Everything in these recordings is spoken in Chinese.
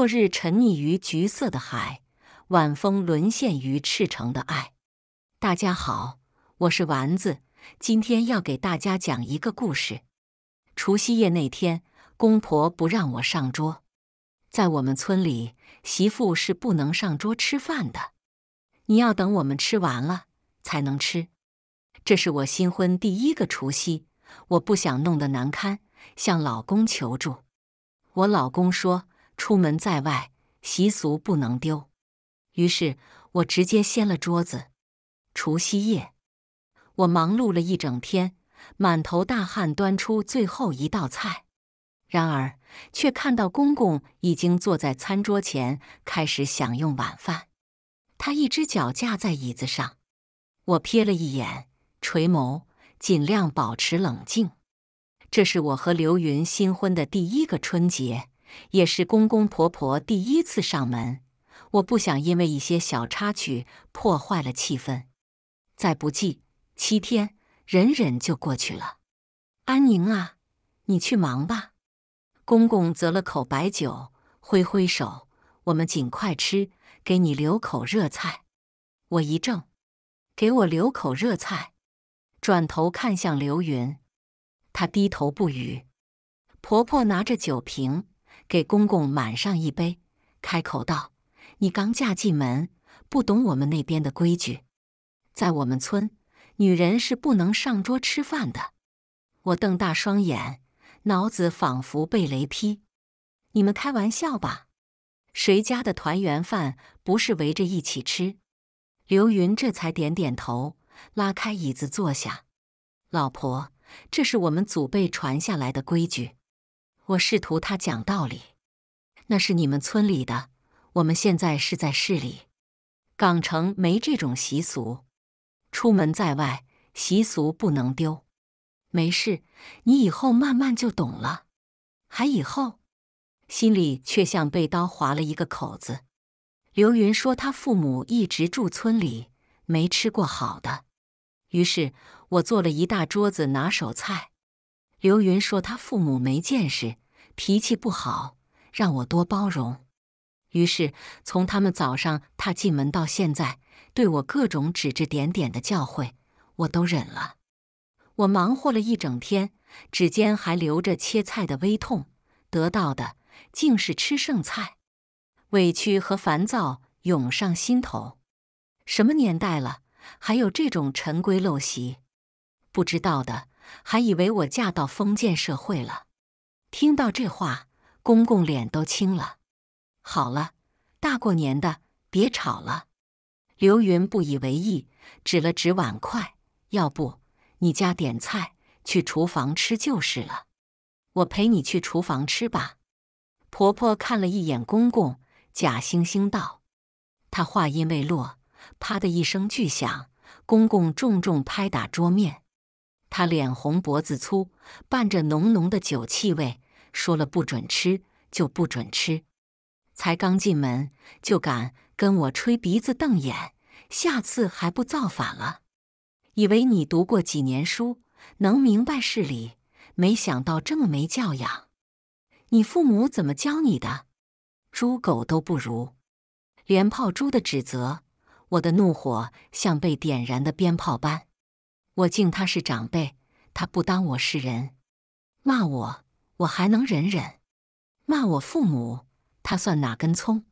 落日沉溺于橘色的海，晚风沦陷于赤诚的爱。大家好，我是丸子，今天要给大家讲一个故事。除夕夜那天，公婆不让我上桌。在我们村里，媳妇是不能上桌吃饭的，你要等我们吃完了才能吃。这是我新婚第一个除夕，我不想弄得难堪，向老公求助。我老公说。出门在外，习俗不能丢。于是我直接掀了桌子。除夕夜，我忙碌了一整天，满头大汗，端出最后一道菜。然而，却看到公公已经坐在餐桌前，开始享用晚饭。他一只脚架在椅子上，我瞥了一眼，垂眸，尽量保持冷静。这是我和刘云新婚的第一个春节。也是公公婆婆第一次上门，我不想因为一些小插曲破坏了气氛。再不济，七天忍忍就过去了。安宁啊，你去忙吧。公公择了口白酒，挥挥手：“我们尽快吃，给你留口热菜。”我一怔：“给我留口热菜？”转头看向刘云，他低头不语。婆婆拿着酒瓶。给公公满上一杯，开口道：“你刚嫁进门，不懂我们那边的规矩。在我们村，女人是不能上桌吃饭的。”我瞪大双眼，脑子仿佛被雷劈。你们开玩笑吧？谁家的团圆饭不是围着一起吃？刘云这才点点头，拉开椅子坐下。老婆，这是我们祖辈传下来的规矩。我试图他讲道理，那是你们村里的，我们现在是在市里，港城没这种习俗，出门在外习俗不能丢。没事，你以后慢慢就懂了。还以后，心里却像被刀划了一个口子。刘云说他父母一直住村里，没吃过好的，于是我做了一大桌子拿手菜。刘云说他父母没见识。脾气不好，让我多包容。于是从他们早上踏进门到现在，对我各种指指点点的教诲，我都忍了。我忙活了一整天，指尖还留着切菜的微痛，得到的竟是吃剩菜，委屈和烦躁涌上心头。什么年代了，还有这种陈规陋习？不知道的还以为我嫁到封建社会了。听到这话，公公脸都青了。好了，大过年的，别吵了。刘云不以为意，指了指碗筷，要不你家点菜，去厨房吃就是了。我陪你去厨房吃吧。婆婆看了一眼公公，假惺惺道。她话音未落，啪的一声巨响，公公重重拍打桌面。他脸红脖子粗，伴着浓浓的酒气味，说了不准吃就不准吃。才刚进门就敢跟我吹鼻子瞪眼，下次还不造反了？以为你读过几年书能明白事理，没想到这么没教养。你父母怎么教你的？猪狗都不如！连炮猪的指责，我的怒火像被点燃的鞭炮般。我敬他是长辈，他不当我是人，骂我，我还能忍忍；骂我父母，他算哪根葱？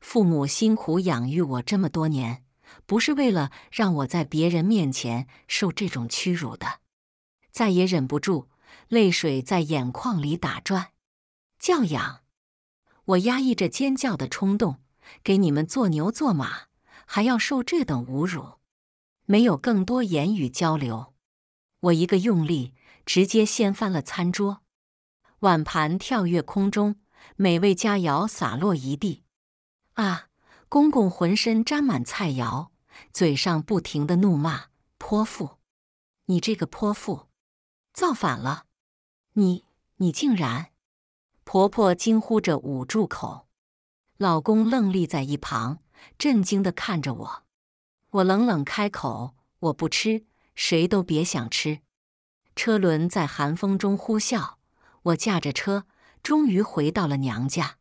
父母辛苦养育我这么多年，不是为了让我在别人面前受这种屈辱的。再也忍不住，泪水在眼眶里打转。教养！我压抑着尖叫的冲动，给你们做牛做马，还要受这等侮辱！没有更多言语交流，我一个用力，直接掀翻了餐桌，碗盘跳跃空中，美味佳肴洒落一地。啊！公公浑身沾满菜肴，嘴上不停的怒骂：“泼妇！你这个泼妇！造反了！你你竟然！”婆婆惊呼着捂住口，老公愣立在一旁，震惊的看着我。我冷冷开口：“我不吃，谁都别想吃。”车轮在寒风中呼啸。我驾着车，终于回到了娘家。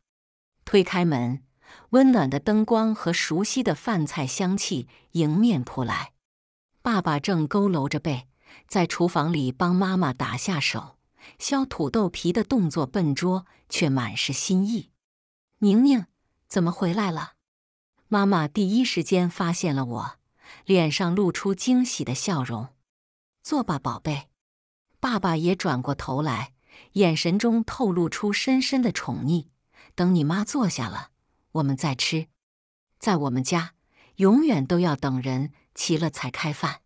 推开门，温暖的灯光和熟悉的饭菜香气迎面扑来。爸爸正佝偻着背，在厨房里帮妈妈打下手，削土豆皮的动作笨拙，却满是心意。宁宁，怎么回来了？妈妈第一时间发现了我。脸上露出惊喜的笑容，坐吧，宝贝。爸爸也转过头来，眼神中透露出深深的宠溺。等你妈坐下了，我们再吃。在我们家，永远都要等人齐了才开饭。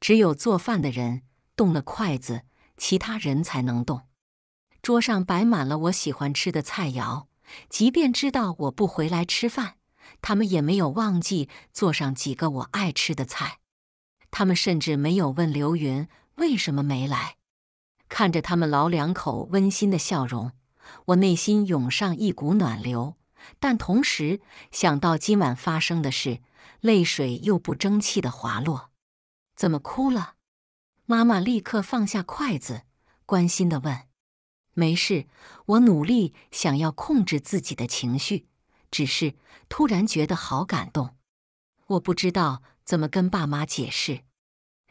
只有做饭的人动了筷子，其他人才能动。桌上摆满了我喜欢吃的菜肴，即便知道我不回来吃饭。他们也没有忘记做上几个我爱吃的菜，他们甚至没有问刘云为什么没来。看着他们老两口温馨的笑容，我内心涌上一股暖流，但同时想到今晚发生的事，泪水又不争气的滑落。怎么哭了？妈妈立刻放下筷子，关心地问：“没事，我努力想要控制自己的情绪。”只是突然觉得好感动，我不知道怎么跟爸妈解释。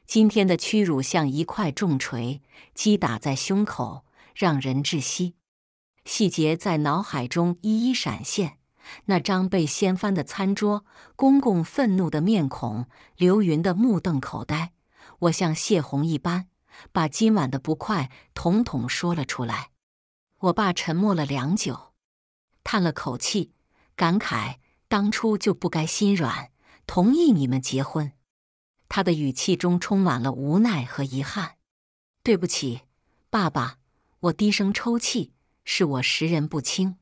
今天的屈辱像一块重锤击打在胸口，让人窒息。细节在脑海中一一闪现：那张被掀翻的餐桌，公公愤怒的面孔，刘云的目瞪口呆。我像泄洪一般，把今晚的不快统统说了出来。我爸沉默了良久，叹了口气。感慨当初就不该心软，同意你们结婚。他的语气中充满了无奈和遗憾。对不起，爸爸，我低声抽泣，是我识人不清，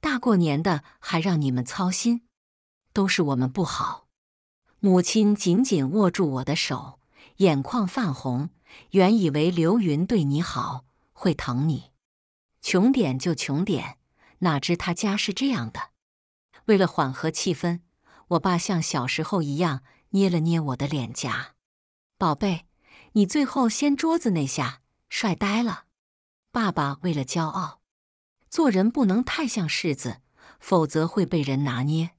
大过年的还让你们操心，都是我们不好。母亲紧紧握住我的手，眼眶泛红。原以为刘云对你好，会疼你，穷点就穷点。哪知他家是这样的。为了缓和气氛，我爸像小时候一样捏了捏我的脸颊：“宝贝，你最后掀桌子那下帅呆了。”爸爸为了骄傲，做人不能太像柿子，否则会被人拿捏。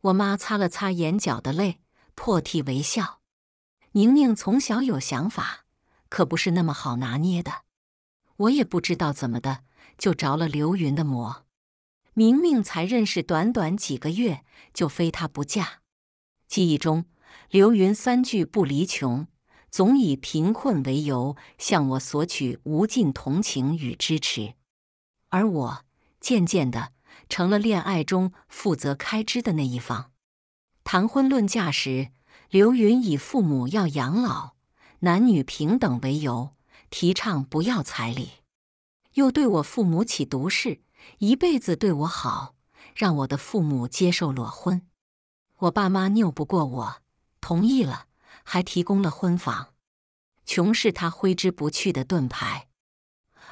我妈擦了擦眼角的泪，破涕为笑：“宁宁从小有想法，可不是那么好拿捏的。”我也不知道怎么的。就着了刘云的魔，明明才认识短短几个月，就非他不嫁。记忆中，刘云三句不离穷，总以贫困为由向我索取无尽同情与支持，而我渐渐的成了恋爱中负责开支的那一方。谈婚论嫁时，刘云以父母要养老、男女平等为由，提倡不要彩礼。又对我父母起毒誓，一辈子对我好，让我的父母接受裸婚。我爸妈拗不过我，同意了，还提供了婚房。穷是他挥之不去的盾牌，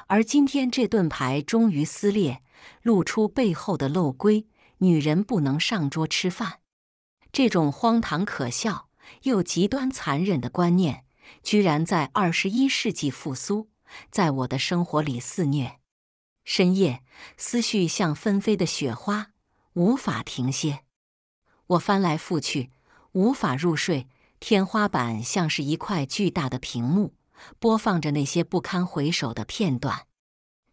而今天这盾牌终于撕裂，露出背后的漏规：女人不能上桌吃饭。这种荒唐可笑又极端残忍的观念，居然在二十一世纪复苏。在我的生活里肆虐，深夜思绪像纷飞的雪花，无法停歇。我翻来覆去，无法入睡。天花板像是一块巨大的屏幕，播放着那些不堪回首的片段。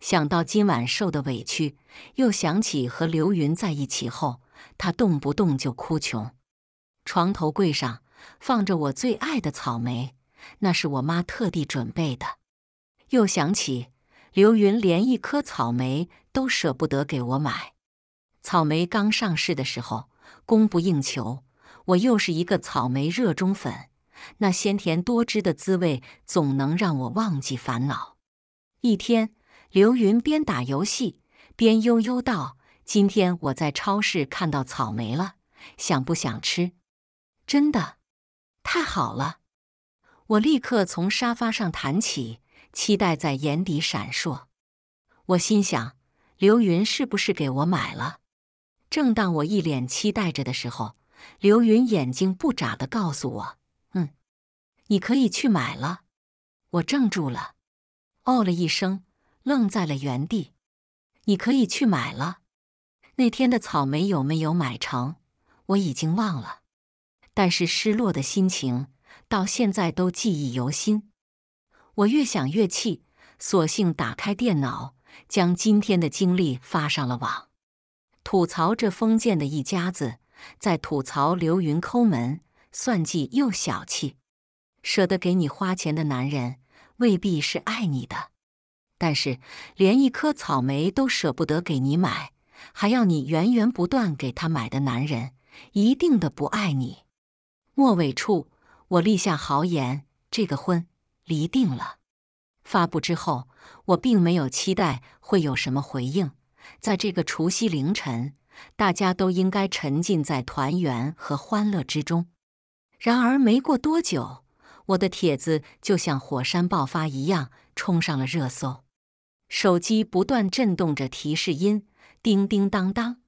想到今晚受的委屈，又想起和刘云在一起后，他动不动就哭穷。床头柜上放着我最爱的草莓，那是我妈特地准备的。又想起刘云连一颗草莓都舍不得给我买。草莓刚上市的时候，供不应求。我又是一个草莓热衷粉，那鲜甜多汁的滋味总能让我忘记烦恼。一天，刘云边打游戏边悠悠道：“今天我在超市看到草莓了，想不想吃？”“真的，太好了！”我立刻从沙发上弹起。期待在眼底闪烁，我心想：“刘云是不是给我买了？”正当我一脸期待着的时候，刘云眼睛不眨的告诉我：“嗯，你可以去买了。”我怔住了，哦了一声，愣在了原地。“你可以去买了。”那天的草莓有没有买成，我已经忘了，但是失落的心情到现在都记忆犹新。我越想越气，索性打开电脑，将今天的经历发上了网，吐槽这封建的一家子，在吐槽刘云抠门、算计又小气，舍得给你花钱的男人未必是爱你的，但是连一颗草莓都舍不得给你买，还要你源源不断给他买的男人，一定的不爱你。末尾处，我立下豪言：这个婚。离定了。发布之后，我并没有期待会有什么回应。在这个除夕凌晨，大家都应该沉浸在团圆和欢乐之中。然而，没过多久，我的帖子就像火山爆发一样冲上了热搜。手机不断震动着提示音，叮叮当当。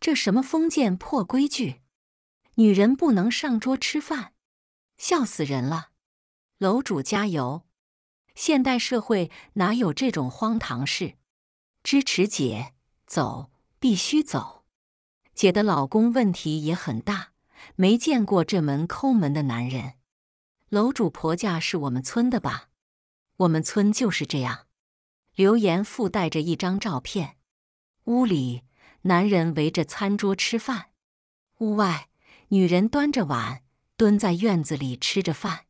这什么封建破规矩？女人不能上桌吃饭？笑死人了！楼主加油！现代社会哪有这种荒唐事？支持姐走，必须走！姐的老公问题也很大，没见过这门抠门的男人。楼主婆家是我们村的吧？我们村就是这样。留言附带着一张照片：屋里男人围着餐桌吃饭，屋外女人端着碗蹲在院子里吃着饭。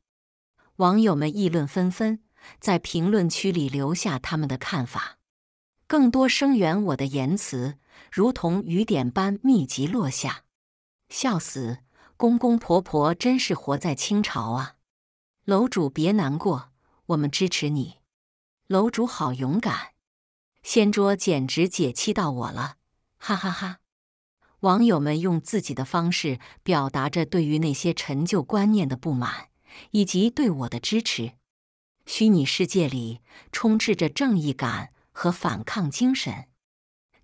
网友们议论纷纷，在评论区里留下他们的看法，更多声援我的言辞如同雨点般密集落下。笑死，公公婆婆真是活在清朝啊！楼主别难过，我们支持你。楼主好勇敢，掀桌简直解气到我了，哈哈哈！网友们用自己的方式表达着对于那些陈旧观念的不满。以及对我的支持。虚拟世界里充斥着正义感和反抗精神，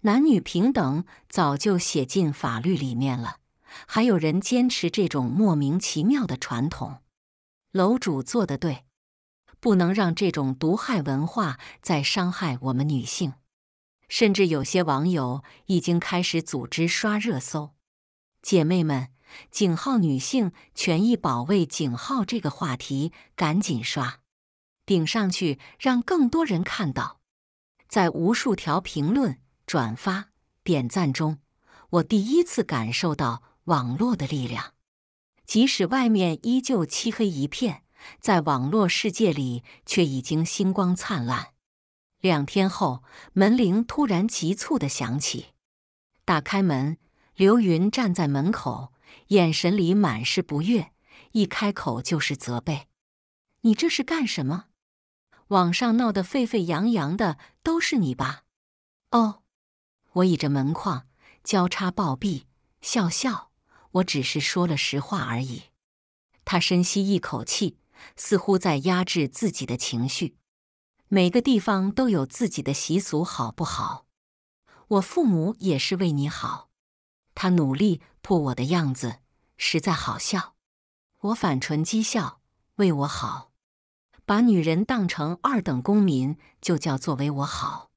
男女平等早就写进法律里面了，还有人坚持这种莫名其妙的传统。楼主做的对，不能让这种毒害文化再伤害我们女性。甚至有些网友已经开始组织刷热搜，姐妹们。井号女性权益保卫井号这个话题赶紧刷顶上去，让更多人看到。在无数条评论、转发、点赞中，我第一次感受到网络的力量。即使外面依旧漆黑一片，在网络世界里却已经星光灿烂。两天后，门铃突然急促地响起，打开门，刘云站在门口。眼神里满是不悦，一开口就是责备：“你这是干什么？网上闹得沸沸扬扬的都是你吧？”哦，我倚着门框，交叉抱臂，笑笑：“我只是说了实话而已。”他深吸一口气，似乎在压制自己的情绪。每个地方都有自己的习俗，好不好？我父母也是为你好。他努力。破我的样子实在好笑，我反唇讥笑，为我好，把女人当成二等公民就叫做为我好。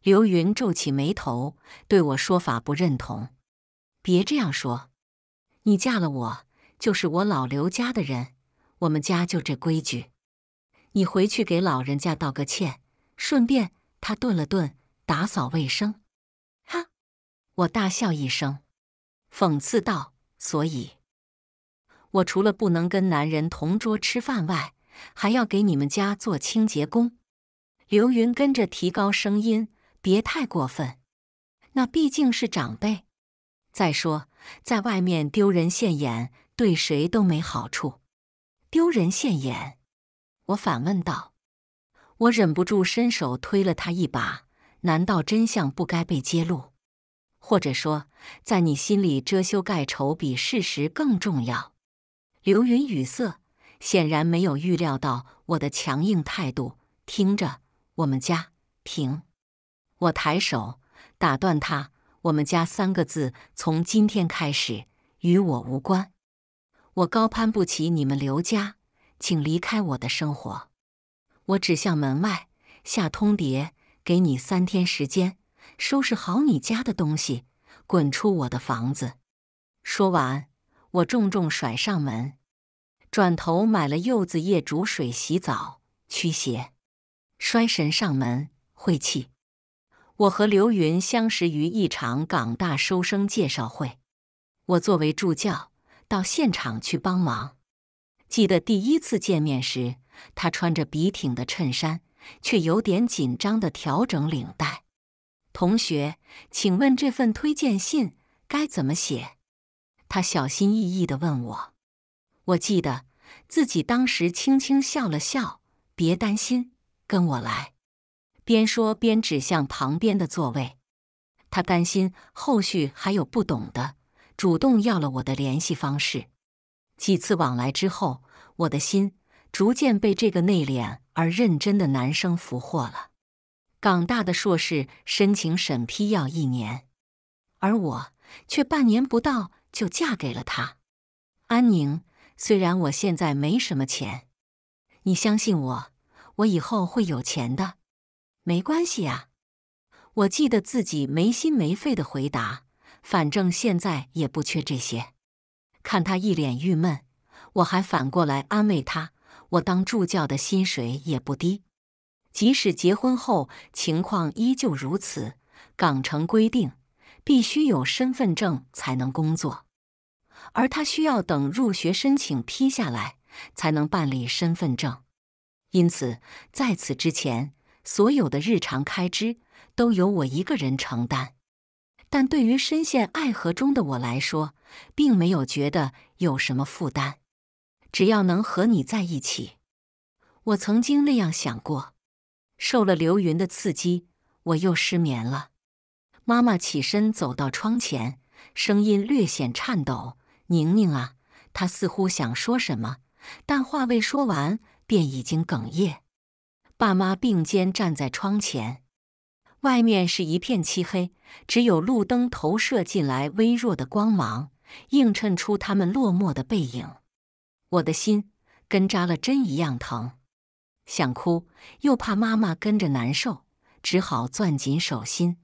刘云皱起眉头，对我说法不认同。别这样说，你嫁了我就是我老刘家的人，我们家就这规矩。你回去给老人家道个歉，顺便，他顿了顿，打扫卫生。哈！我大笑一声。讽刺道：“所以，我除了不能跟男人同桌吃饭外，还要给你们家做清洁工。”刘云跟着提高声音：“别太过分，那毕竟是长辈。再说，在外面丢人现眼，对谁都没好处。”丢人现眼？我反问道，我忍不住伸手推了他一把。难道真相不该被揭露？或者说？在你心里遮羞盖丑比事实更重要。刘云语塞，显然没有预料到我的强硬态度。听着，我们家停！我抬手打断他。我们家三个字从今天开始与我无关。我高攀不起你们刘家，请离开我的生活。我指向门外，下通牒：给你三天时间，收拾好你家的东西。滚出我的房子！说完，我重重甩上门，转头买了柚子叶煮水洗澡驱邪。衰神上门，晦气。我和刘云相识于一场港大收生介绍会，我作为助教到现场去帮忙。记得第一次见面时，他穿着笔挺的衬衫，却有点紧张的调整领带。同学，请问这份推荐信该怎么写？他小心翼翼的问我。我记得自己当时轻轻笑了笑，别担心，跟我来。边说边指向旁边的座位。他担心后续还有不懂的，主动要了我的联系方式。几次往来之后，我的心逐渐被这个内敛而认真的男生俘获了。港大的硕士申请审批要一年，而我却半年不到就嫁给了他。安宁，虽然我现在没什么钱，你相信我，我以后会有钱的。没关系呀，我记得自己没心没肺的回答，反正现在也不缺这些。看他一脸郁闷，我还反过来安慰他：我当助教的薪水也不低。即使结婚后情况依旧如此，港城规定必须有身份证才能工作，而他需要等入学申请批下来才能办理身份证。因此，在此之前，所有的日常开支都由我一个人承担。但对于深陷爱河中的我来说，并没有觉得有什么负担。只要能和你在一起，我曾经那样想过。受了流云的刺激，我又失眠了。妈妈起身走到窗前，声音略显颤抖：“宁宁啊，她似乎想说什么，但话未说完便已经哽咽。”爸妈并肩站在窗前，外面是一片漆黑，只有路灯投射进来微弱的光芒，映衬出他们落寞的背影。我的心跟扎了针一样疼。想哭，又怕妈妈跟着难受，只好攥紧手心。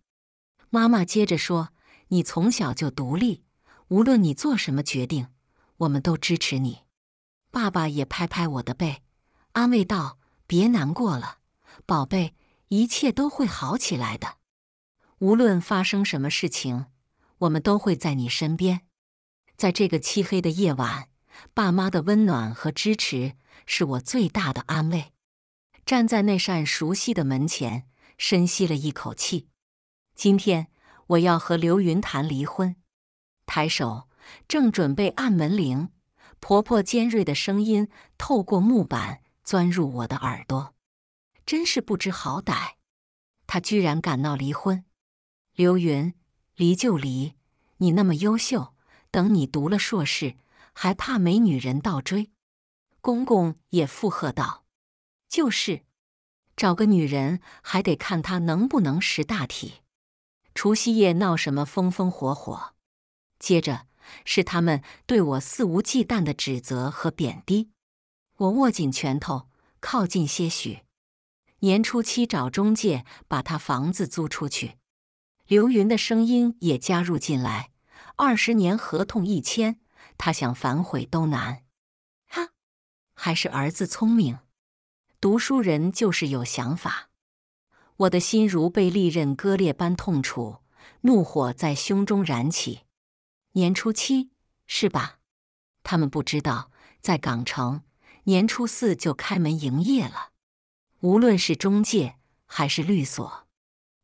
妈妈接着说：“你从小就独立，无论你做什么决定，我们都支持你。”爸爸也拍拍我的背，安慰道：“别难过了，宝贝，一切都会好起来的。无论发生什么事情，我们都会在你身边。”在这个漆黑的夜晚，爸妈的温暖和支持是我最大的安慰。站在那扇熟悉的门前，深吸了一口气。今天我要和刘云谈离婚。抬手正准备按门铃，婆婆尖锐的声音透过木板钻入我的耳朵：“真是不知好歹，她居然敢闹离婚！”刘云，离就离，你那么优秀，等你读了硕士，还怕没女人倒追？公公也附和道。就是，找个女人还得看她能不能识大体。除夕夜闹什么风风火火？接着是他们对我肆无忌惮的指责和贬低。我握紧拳头，靠近些许。年初七找中介把他房子租出去。刘云的声音也加入进来：“二十年合同一签，他想反悔都难。”哈，还是儿子聪明。读书人就是有想法。我的心如被利刃割裂般痛楚，怒火在胸中燃起。年初七，是吧？他们不知道，在港城年初四就开门营业了。无论是中介还是律所。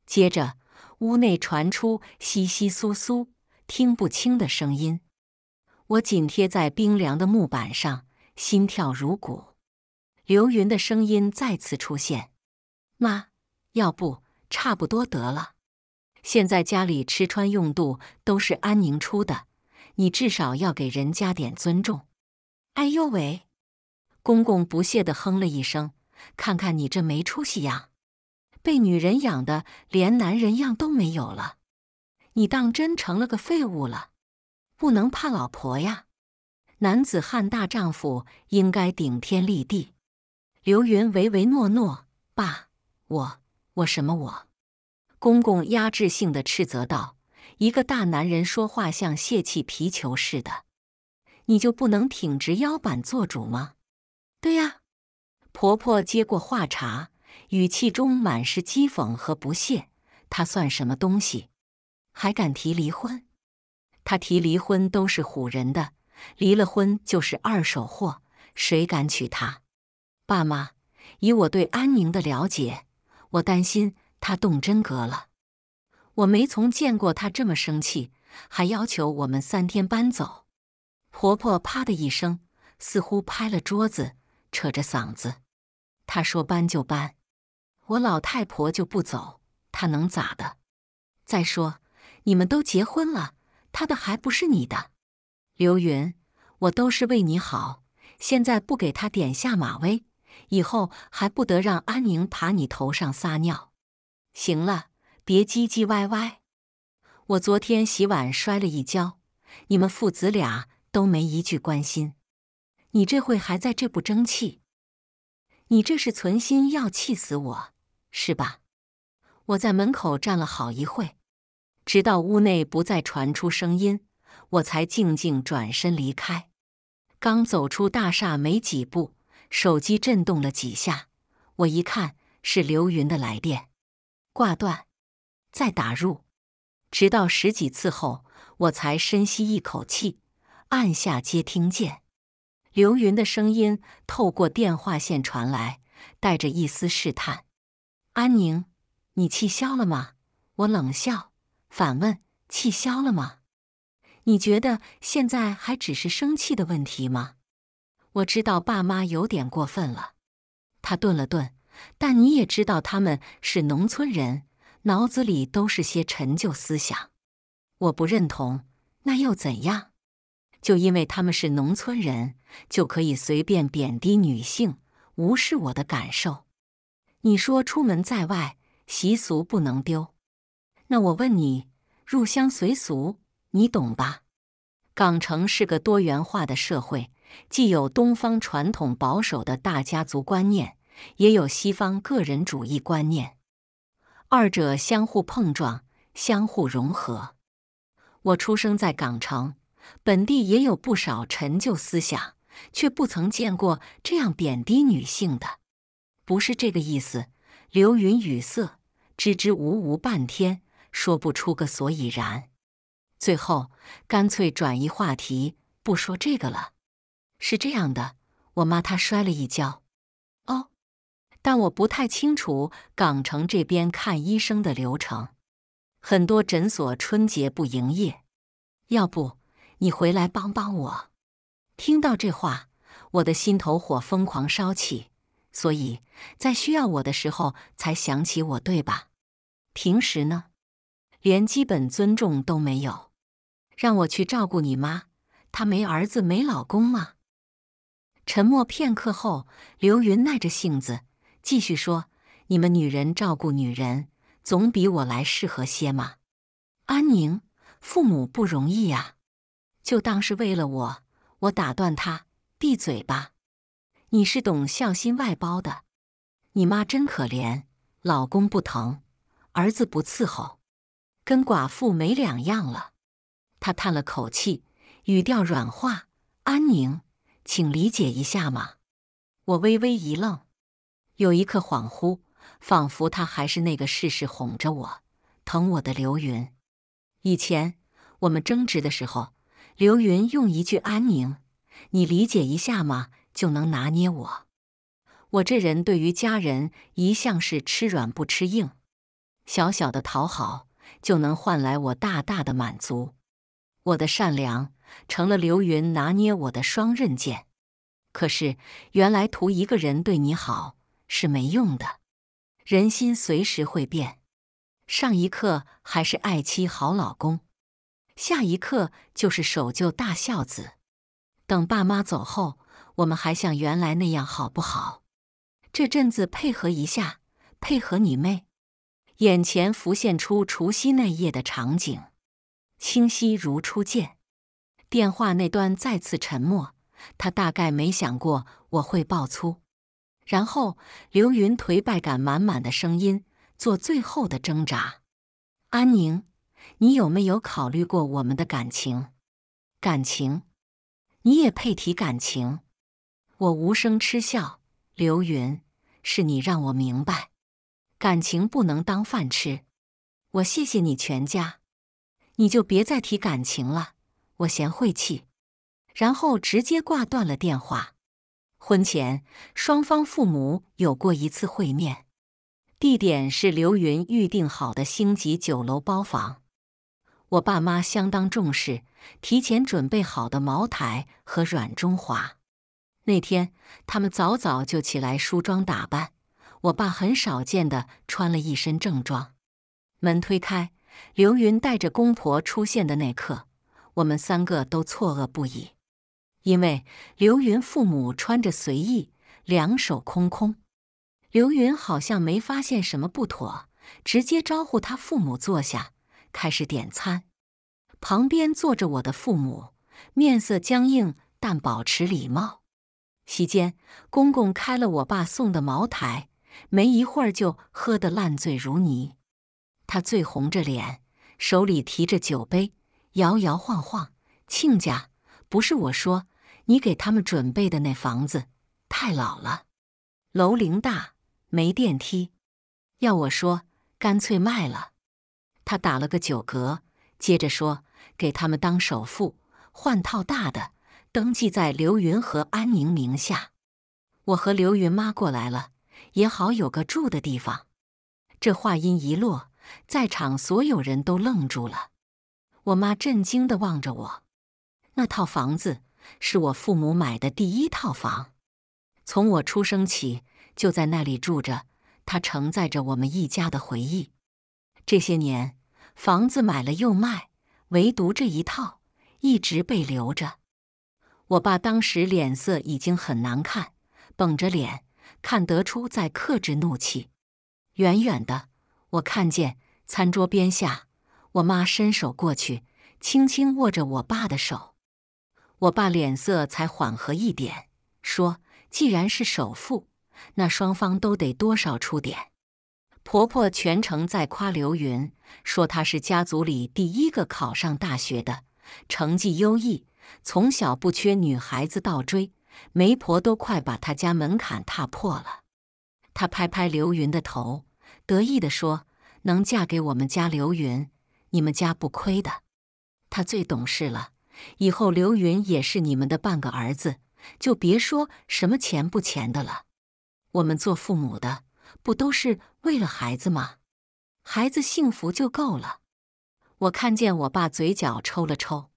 接着，屋内传出窸窸窣窣、听不清的声音。我紧贴在冰凉的木板上，心跳如鼓。刘云的声音再次出现：“妈，要不差不多得了。现在家里吃穿用度都是安宁出的，你至少要给人家点尊重。”“哎呦喂！”公公不屑地哼了一声：“看看你这没出息样，被女人养的连男人样都没有了，你当真成了个废物了？不能怕老婆呀，男子汉大丈夫应该顶天立地。”刘云唯唯诺诺：“爸，我我什么我？”公公压制性的斥责道：“一个大男人说话像泄气皮球似的，你就不能挺直腰板做主吗？”“对呀。”婆婆接过话茬，语气中满是讥讽和不屑：“她算什么东西？还敢提离婚？她提离婚都是唬人的，离了婚就是二手货，谁敢娶她？”爸妈，以我对安宁的了解，我担心她动真格了。我没从见过她这么生气，还要求我们三天搬走。婆婆啪的一声，似乎拍了桌子，扯着嗓子：“她说搬就搬，我老太婆就不走，她能咋的？再说你们都结婚了，她的还不是你的。”刘云，我都是为你好，现在不给她点下马威。以后还不得让安宁爬你头上撒尿？行了，别唧唧歪歪。我昨天洗碗摔了一跤，你们父子俩都没一句关心。你这会还在这不争气，你这是存心要气死我，是吧？我在门口站了好一会，直到屋内不再传出声音，我才静静转身离开。刚走出大厦没几步。手机震动了几下，我一看是刘云的来电，挂断，再打入，直到十几次后，我才深吸一口气，按下接听键。刘云的声音透过电话线传来，带着一丝试探：“安宁，你气消了吗？”我冷笑，反问：“气消了吗？你觉得现在还只是生气的问题吗？”我知道爸妈有点过分了，他顿了顿，但你也知道他们是农村人，脑子里都是些陈旧思想。我不认同，那又怎样？就因为他们是农村人，就可以随便贬低女性，无视我的感受？你说出门在外，习俗不能丢，那我问你，入乡随俗，你懂吧？港城是个多元化的社会。既有东方传统保守的大家族观念，也有西方个人主义观念，二者相互碰撞，相互融合。我出生在港城，本地也有不少陈旧思想，却不曾见过这样贬低女性的。不是这个意思。刘云语塞，支支吾吾半天，说不出个所以然，最后干脆转移话题，不说这个了。是这样的，我妈她摔了一跤，哦，但我不太清楚港城这边看医生的流程，很多诊所春节不营业，要不你回来帮帮我。听到这话，我的心头火疯狂烧起，所以在需要我的时候才想起我，对吧？平时呢，连基本尊重都没有，让我去照顾你妈，她没儿子没老公吗？沉默片刻后，刘云耐着性子继续说：“你们女人照顾女人，总比我来适合些嘛。”安宁，父母不容易呀，就当是为了我。我打断他：“闭嘴吧！你是懂孝心外包的，你妈真可怜，老公不疼，儿子不伺候，跟寡妇没两样了。”他叹了口气，语调软化：“安宁。”请理解一下嘛，我微微一愣，有一刻恍惚，仿佛他还是那个事事哄着我、疼我的刘云。以前我们争执的时候，刘云用一句“安宁，你理解一下嘛”就能拿捏我。我这人对于家人一向是吃软不吃硬，小小的讨好就能换来我大大的满足。我的善良。成了刘云拿捏我的双刃剑。可是原来图一个人对你好是没用的，人心随时会变。上一刻还是爱妻好老公，下一刻就是守旧大孝子。等爸妈走后，我们还像原来那样，好不好？这阵子配合一下，配合你妹。眼前浮现出除夕那夜的场景，清晰如初见。电话那端再次沉默，他大概没想过我会爆粗。然后刘云颓败感满满的声音做最后的挣扎：“安宁，你有没有考虑过我们的感情？感情？你也配提感情？”我无声嗤笑。刘云，是你让我明白，感情不能当饭吃。我谢谢你全家，你就别再提感情了。我嫌晦气，然后直接挂断了电话。婚前双方父母有过一次会面，地点是刘云预定好的星级酒楼包房。我爸妈相当重视，提前准备好的茅台和软中华。那天他们早早就起来梳妆打扮，我爸很少见的穿了一身正装。门推开，刘云带着公婆出现的那刻。我们三个都错愕不已，因为刘云父母穿着随意，两手空空。刘云好像没发现什么不妥，直接招呼他父母坐下，开始点餐。旁边坐着我的父母，面色僵硬，但保持礼貌。席间，公公开了我爸送的茅台，没一会儿就喝得烂醉如泥。他醉红着脸，手里提着酒杯。摇摇晃晃，亲家，不是我说，你给他们准备的那房子太老了，楼龄大，没电梯。要我说，干脆卖了。他打了个酒嗝，接着说：“给他们当首付，换套大的，登记在刘云和安宁名下。我和刘云妈过来了，也好有个住的地方。”这话音一落，在场所有人都愣住了。我妈震惊的望着我，那套房子是我父母买的第一套房，从我出生起就在那里住着，它承载着我们一家的回忆。这些年，房子买了又卖，唯独这一套一直被留着。我爸当时脸色已经很难看，绷着脸，看得出在克制怒气。远远的，我看见餐桌边下。我妈伸手过去，轻轻握着我爸的手，我爸脸色才缓和一点，说：“既然是首付，那双方都得多少出点。”婆婆全程在夸刘云，说她是家族里第一个考上大学的，成绩优异，从小不缺女孩子倒追，媒婆都快把她家门槛踏破了。她拍拍刘云的头，得意地说：“能嫁给我们家刘云。”你们家不亏的，他最懂事了。以后刘云也是你们的半个儿子，就别说什么钱不钱的了。我们做父母的不都是为了孩子吗？孩子幸福就够了。我看见我爸嘴角抽了抽，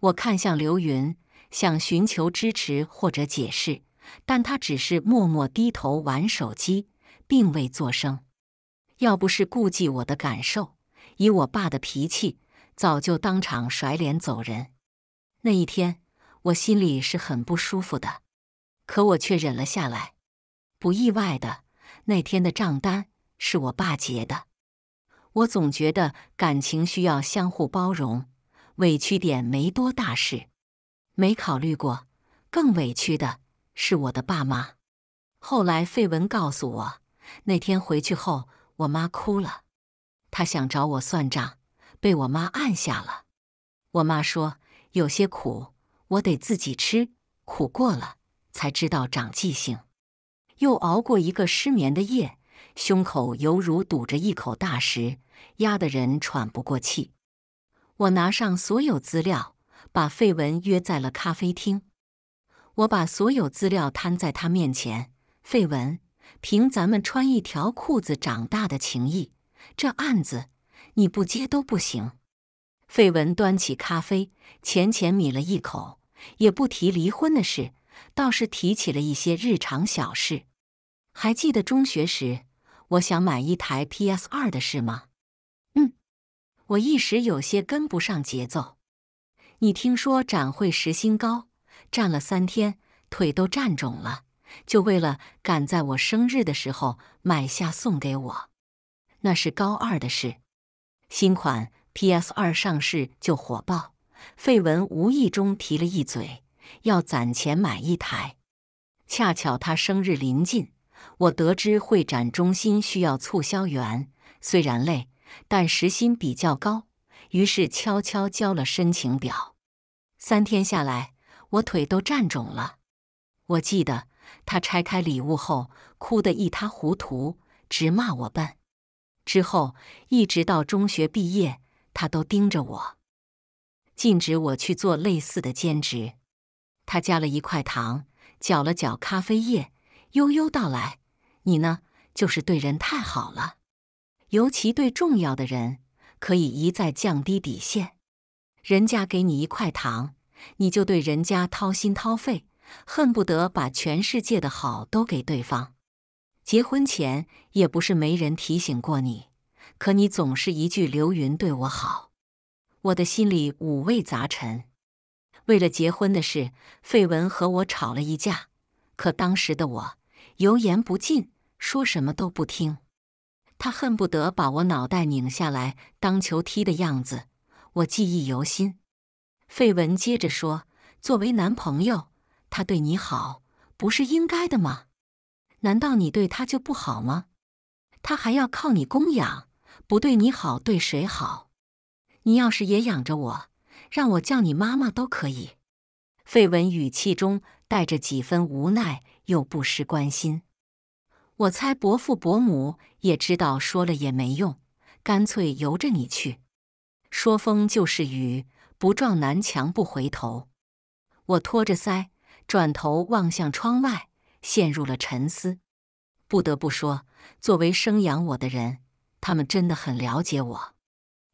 我看向刘云，想寻求支持或者解释，但他只是默默低头玩手机，并未作声。要不是顾忌我的感受。以我爸的脾气，早就当场甩脸走人。那一天，我心里是很不舒服的，可我却忍了下来。不意外的，那天的账单是我爸结的。我总觉得感情需要相互包容，委屈点没多大事。没考虑过，更委屈的是我的爸妈。后来费文告诉我，那天回去后，我妈哭了。他想找我算账，被我妈按下了。我妈说：“有些苦，我得自己吃。苦过了，才知道长记性。”又熬过一个失眠的夜，胸口犹如堵着一口大石，压得人喘不过气。我拿上所有资料，把费文约在了咖啡厅。我把所有资料摊在他面前，费文，凭咱们穿一条裤子长大的情谊。这案子你不接都不行。费文端起咖啡，浅浅抿了一口，也不提离婚的事，倒是提起了一些日常小事。还记得中学时，我想买一台 PS 二的事吗？嗯，我一时有些跟不上节奏。你听说展会时薪高，站了三天，腿都站肿了，就为了赶在我生日的时候买下送给我。那是高二的事。新款 PS 二上市就火爆，费文无意中提了一嘴，要攒钱买一台。恰巧他生日临近，我得知会展中心需要促销员，虽然累，但时薪比较高，于是悄悄交了申请表。三天下来，我腿都站肿了。我记得他拆开礼物后，哭得一塌糊涂，直骂我笨。之后，一直到中学毕业，他都盯着我，禁止我去做类似的兼职。他加了一块糖，搅了搅咖啡液，悠悠道来：“你呢？就是对人太好了，尤其对重要的人，可以一再降低底线。人家给你一块糖，你就对人家掏心掏肺，恨不得把全世界的好都给对方。”结婚前也不是没人提醒过你，可你总是一句“刘云对我好”，我的心里五味杂陈。为了结婚的事，费文和我吵了一架，可当时的我油盐不进，说什么都不听。他恨不得把我脑袋拧下来当球踢的样子，我记忆犹新。费文接着说：“作为男朋友，他对你好不是应该的吗？”难道你对他就不好吗？他还要靠你供养，不对你好，对谁好？你要是也养着我，让我叫你妈妈都可以。费文语气中带着几分无奈，又不失关心。我猜伯父伯母也知道说了也没用，干脆由着你去。说风就是雨，不撞南墙不回头。我托着腮，转头望向窗外。陷入了沉思。不得不说，作为生养我的人，他们真的很了解我。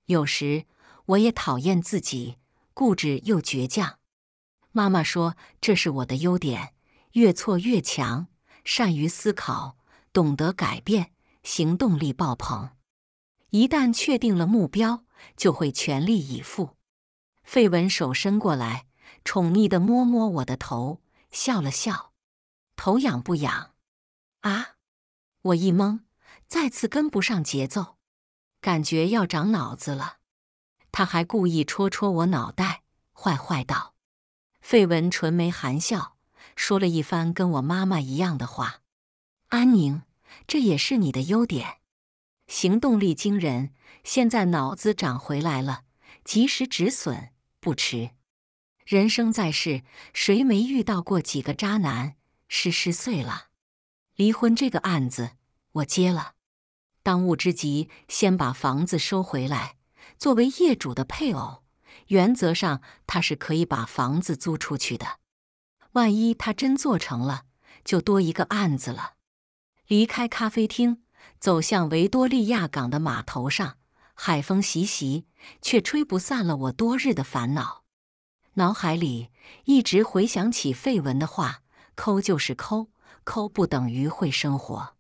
有时我也讨厌自己固执又倔强。妈妈说这是我的优点，越挫越强，善于思考，懂得改变，行动力爆棚。一旦确定了目标，就会全力以赴。费文手伸过来，宠溺的摸摸我的头，笑了笑。头痒不痒，啊！我一懵，再次跟不上节奏，感觉要长脑子了。他还故意戳戳我脑袋，坏坏道：“费文唇眉含笑，说了一番跟我妈妈一样的话。安宁，这也是你的优点，行动力惊人。现在脑子长回来了，及时止损不迟。人生在世，谁没遇到过几个渣男？”诗十岁了，离婚这个案子我接了。当务之急，先把房子收回来。作为业主的配偶，原则上他是可以把房子租出去的。万一他真做成了，就多一个案子了。离开咖啡厅，走向维多利亚港的码头上，海风习习，却吹不散了我多日的烦恼。脑海里一直回想起费文的话。抠就是抠，抠不等于会生活。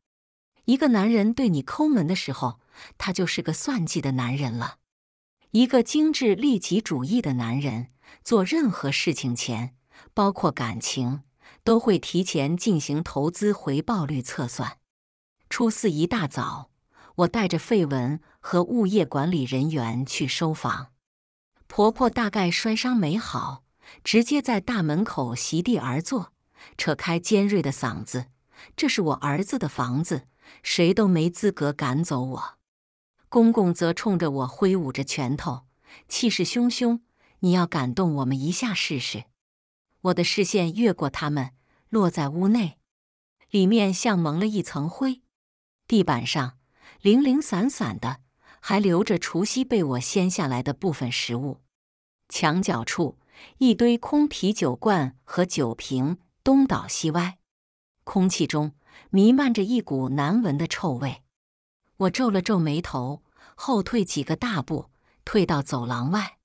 一个男人对你抠门的时候，他就是个算计的男人了。一个精致利己主义的男人，做任何事情前，包括感情，都会提前进行投资回报率测算。初四一大早，我带着费文和物业管理人员去收房。婆婆大概摔伤没好，直接在大门口席地而坐。扯开尖锐的嗓子：“这是我儿子的房子，谁都没资格赶走我。”公公则冲着我挥舞着拳头，气势汹汹：“你要敢动我们一下试试？”我的视线越过他们，落在屋内，里面像蒙了一层灰，地板上零零散散的还留着除夕被我掀下来的部分食物，墙角处一堆空啤酒罐和酒瓶。东倒西歪，空气中弥漫着一股难闻的臭味。我皱了皱眉头，后退几个大步，退到走廊外。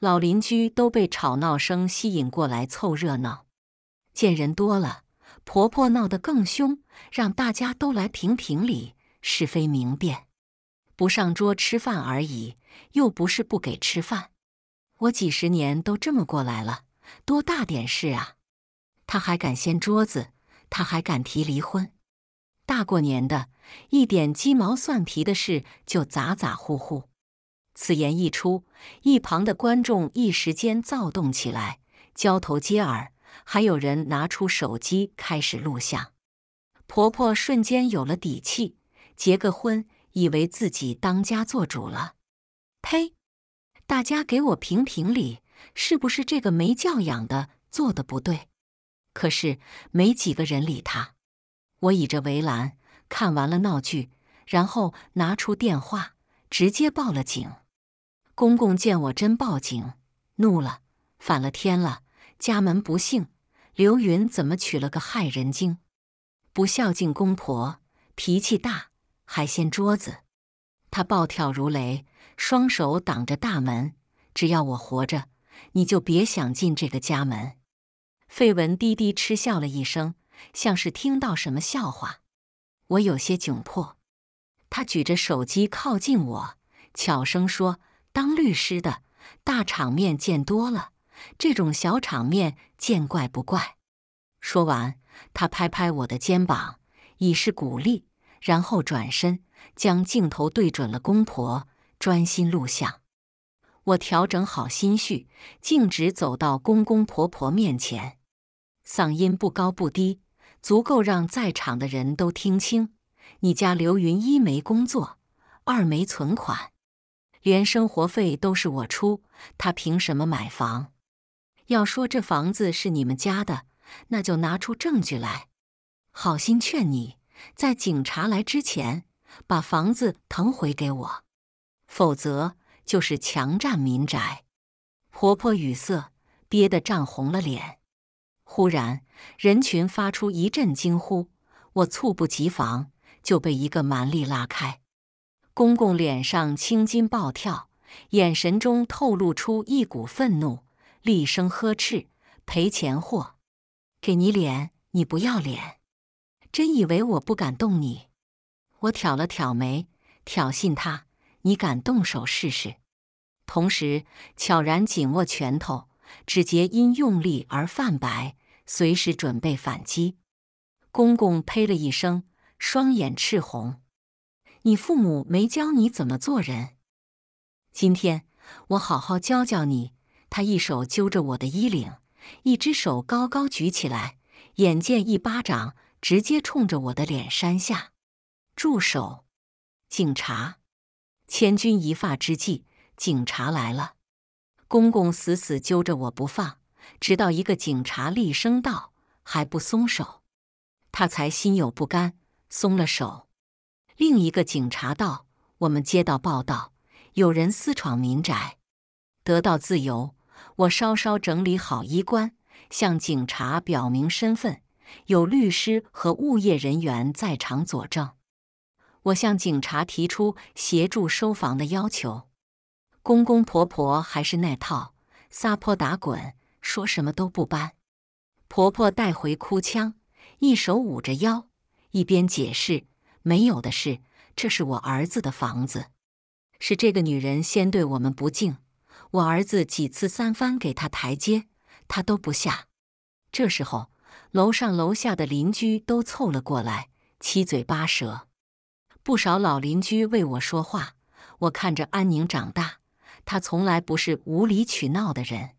老邻居都被吵闹声吸引过来凑热闹。见人多了，婆婆闹得更凶，让大家都来评评理，是非明辨。不上桌吃饭而已，又不是不给吃饭。我几十年都这么过来了，多大点事啊！他还敢掀桌子，他还敢提离婚，大过年的，一点鸡毛蒜皮的事就咋咋呼呼。此言一出，一旁的观众一时间躁动起来，交头接耳，还有人拿出手机开始录像。婆婆瞬间有了底气，结个婚，以为自己当家做主了。呸！大家给我评评理，是不是这个没教养的做的不对？可是没几个人理他。我倚着围栏看完了闹剧，然后拿出电话直接报了警。公公见我真报警，怒了，反了天了，家门不幸，刘云怎么娶了个害人精？不孝敬公婆，脾气大，还掀桌子。他暴跳如雷，双手挡着大门，只要我活着，你就别想进这个家门。费文低低嗤笑了一声，像是听到什么笑话。我有些窘迫。他举着手机靠近我，悄声说：“当律师的大场面见多了，这种小场面见怪不怪。”说完，他拍拍我的肩膀，以示鼓励，然后转身将镜头对准了公婆，专心录像。我调整好心绪，径直走到公公婆婆面前。嗓音不高不低，足够让在场的人都听清。你家刘云一没工作，二没存款，连生活费都是我出。他凭什么买房？要说这房子是你们家的，那就拿出证据来。好心劝你，在警察来之前把房子腾回给我，否则就是强占民宅。婆婆语塞，憋得涨红了脸。忽然，人群发出一阵惊呼，我猝不及防就被一个蛮力拉开。公公脸上青筋暴跳，眼神中透露出一股愤怒，厉声呵斥：“赔钱货，给你脸你不要脸！真以为我不敢动你？”我挑了挑眉，挑衅他：“你敢动手试试？”同时，悄然紧握拳头，指节因用力而泛白。随时准备反击。公公呸了一声，双眼赤红：“你父母没教你怎么做人？今天我好好教教你。”他一手揪着我的衣领，一只手高高举起来，眼见一巴掌直接冲着我的脸扇下。住手！警察！千钧一发之际，警察来了。公公死死揪着我不放。直到一个警察厉声道：“还不松手！”他才心有不甘，松了手。另一个警察道：“我们接到报道，有人私闯民宅，得到自由。”我稍稍整理好衣冠，向警察表明身份，有律师和物业人员在场佐证。我向警察提出协助收房的要求。公公婆婆还是那套撒泼打滚。说什么都不搬，婆婆带回哭腔，一手捂着腰，一边解释：“没有的事，这是我儿子的房子，是这个女人先对我们不敬。我儿子几次三番给她台阶，她都不下。”这时候，楼上楼下的邻居都凑了过来，七嘴八舌。不少老邻居为我说话。我看着安宁长大，她从来不是无理取闹的人。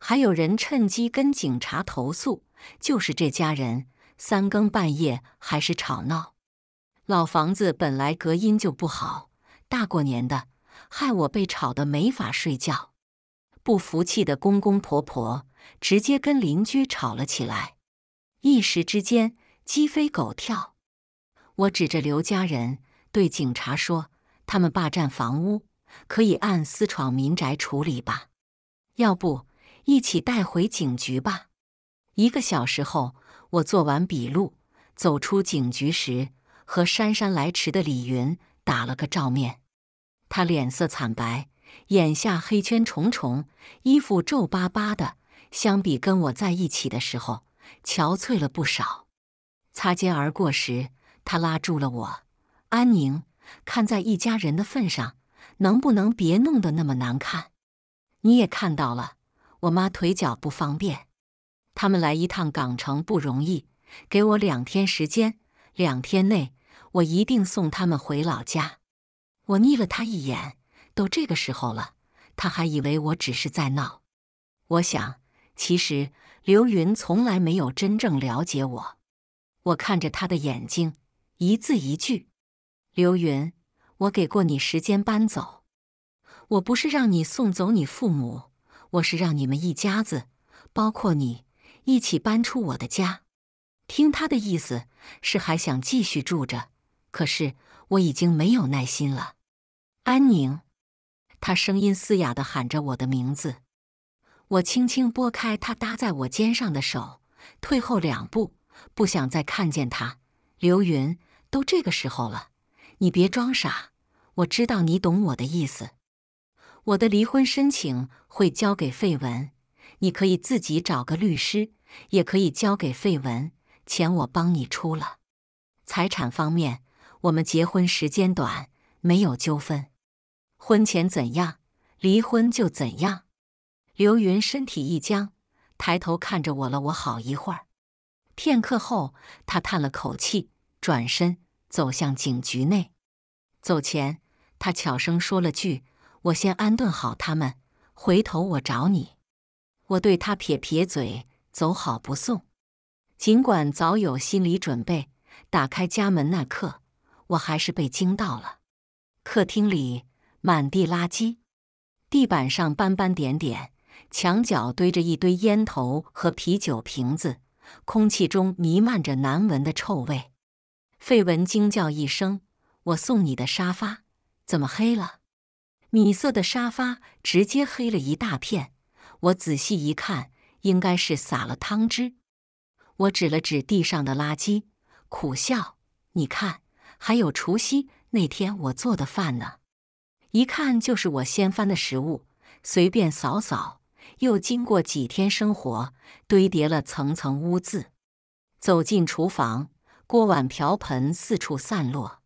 还有人趁机跟警察投诉，就是这家人三更半夜还是吵闹。老房子本来隔音就不好，大过年的，害我被吵得没法睡觉。不服气的公公婆婆直接跟邻居吵了起来，一时之间鸡飞狗跳。我指着刘家人对警察说：“他们霸占房屋，可以按私闯民宅处理吧？要不？”一起带回警局吧。一个小时后，我做完笔录，走出警局时，和姗姗来迟的李云打了个照面。他脸色惨白，眼下黑圈重重，衣服皱巴巴的，相比跟我在一起的时候，憔悴了不少。擦肩而过时，他拉住了我：“安宁，看在一家人的份上，能不能别弄得那么难看？你也看到了。”我妈腿脚不方便，他们来一趟港城不容易。给我两天时间，两天内我一定送他们回老家。我睨了他一眼，都这个时候了，他还以为我只是在闹。我想，其实刘云从来没有真正了解我。我看着他的眼睛，一字一句：“刘云，我给过你时间搬走，我不是让你送走你父母。”我是让你们一家子，包括你，一起搬出我的家。听他的意思，是还想继续住着。可是我已经没有耐心了。安宁，他声音嘶哑的喊着我的名字。我轻轻拨开他搭在我肩上的手，退后两步，不想再看见他。刘云，都这个时候了，你别装傻。我知道你懂我的意思。我的离婚申请会交给费文，你可以自己找个律师，也可以交给费文。钱我帮你出了。财产方面，我们结婚时间短，没有纠纷，婚前怎样，离婚就怎样。刘云身体一僵，抬头看着我了，我好一会儿。片刻后，他叹了口气，转身走向警局内。走前，他悄声说了句。我先安顿好他们，回头我找你。我对他撇撇嘴，走好不送。尽管早有心理准备，打开家门那刻，我还是被惊到了。客厅里满地垃圾，地板上斑斑点点，墙角堆着一堆烟头和啤酒瓶子，空气中弥漫着难闻的臭味。费文惊叫一声：“我送你的沙发怎么黑了？”米色的沙发直接黑了一大片，我仔细一看，应该是洒了汤汁。我指了指地上的垃圾，苦笑：“你看，还有除夕那天我做的饭呢，一看就是我掀翻的食物。随便扫扫，又经过几天生活，堆叠了层层污渍。”走进厨房，锅碗瓢盆四处散落，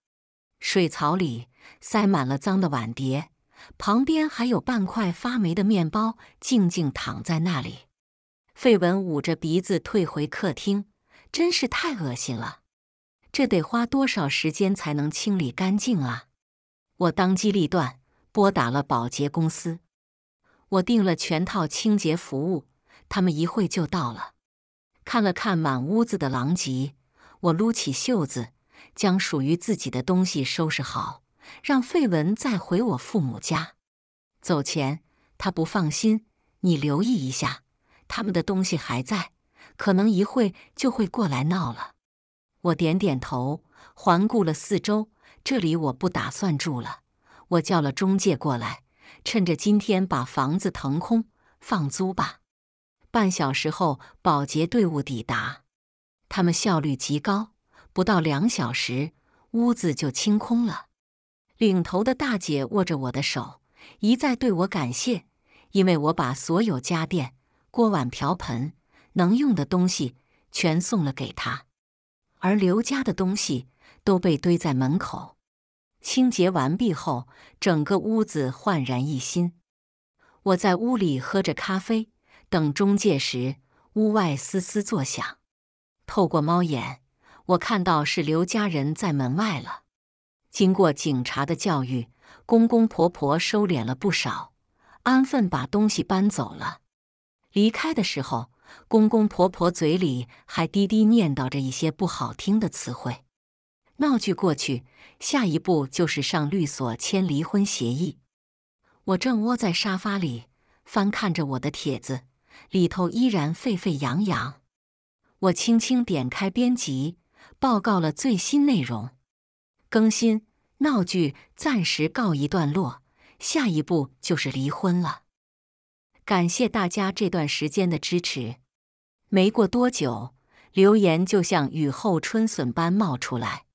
水槽里塞满了脏的碗碟。旁边还有半块发霉的面包，静静躺在那里。费文捂着鼻子退回客厅，真是太恶心了。这得花多少时间才能清理干净啊？我当机立断拨打了保洁公司，我订了全套清洁服务，他们一会就到了。看了看满屋子的狼藉，我撸起袖子，将属于自己的东西收拾好。让费文再回我父母家。走前，他不放心，你留意一下，他们的东西还在，可能一会就会过来闹了。我点点头，环顾了四周，这里我不打算住了。我叫了中介过来，趁着今天把房子腾空，放租吧。半小时后，保洁队伍抵达，他们效率极高，不到两小时，屋子就清空了。领头的大姐握着我的手，一再对我感谢，因为我把所有家电、锅碗瓢盆能用的东西全送了给她，而刘家的东西都被堆在门口。清洁完毕后，整个屋子焕然一新。我在屋里喝着咖啡等中介时，屋外嘶嘶作响，透过猫眼，我看到是刘家人在门外了。经过警察的教育，公公婆婆收敛了不少，安分把东西搬走了。离开的时候，公公婆婆嘴里还滴滴念叨着一些不好听的词汇。闹剧过去，下一步就是上律所签离婚协议。我正窝在沙发里翻看着我的帖子，里头依然沸沸扬扬。我轻轻点开编辑，报告了最新内容。更新闹剧暂时告一段落，下一步就是离婚了。感谢大家这段时间的支持。没过多久，留言就像雨后春笋般冒出来：“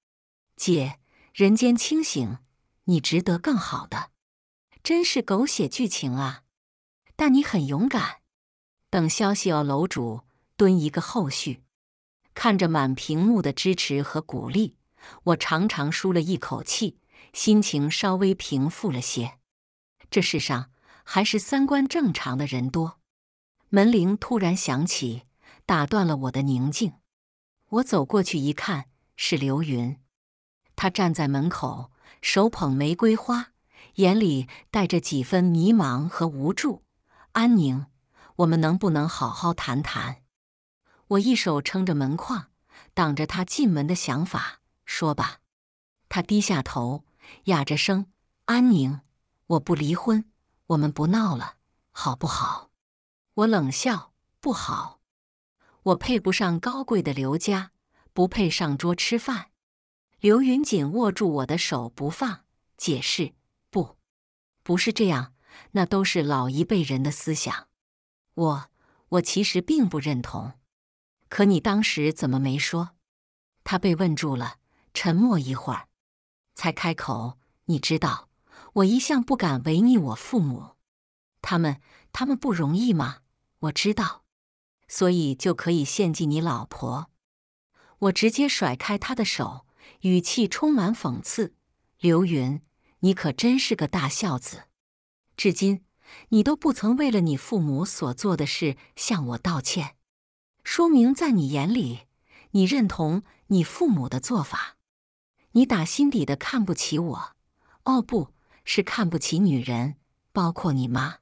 姐，人间清醒，你值得更好的。”真是狗血剧情啊！但你很勇敢。等消息哦，楼主蹲一个后续。看着满屏幕的支持和鼓励。我长长舒了一口气，心情稍微平复了些。这世上还是三观正常的人多。门铃突然响起，打断了我的宁静。我走过去一看，是刘云。他站在门口，手捧玫瑰花，眼里带着几分迷茫和无助。安宁，我们能不能好好谈谈？我一手撑着门框，挡着他进门的想法。说吧，他低下头，哑着声：“安宁，我不离婚，我们不闹了，好不好？”我冷笑：“不好，我配不上高贵的刘家，不配上桌吃饭。”刘云锦握住我的手不放，解释：“不，不是这样，那都是老一辈人的思想，我，我其实并不认同。可你当时怎么没说？”他被问住了。沉默一会儿，才开口：“你知道，我一向不敢违逆我父母，他们他们不容易吗？我知道，所以就可以献祭你老婆。”我直接甩开他的手，语气充满讽刺：“刘云，你可真是个大孝子，至今你都不曾为了你父母所做的事向我道歉，说明在你眼里，你认同你父母的做法。”你打心底的看不起我，哦，不是看不起女人，包括你妈。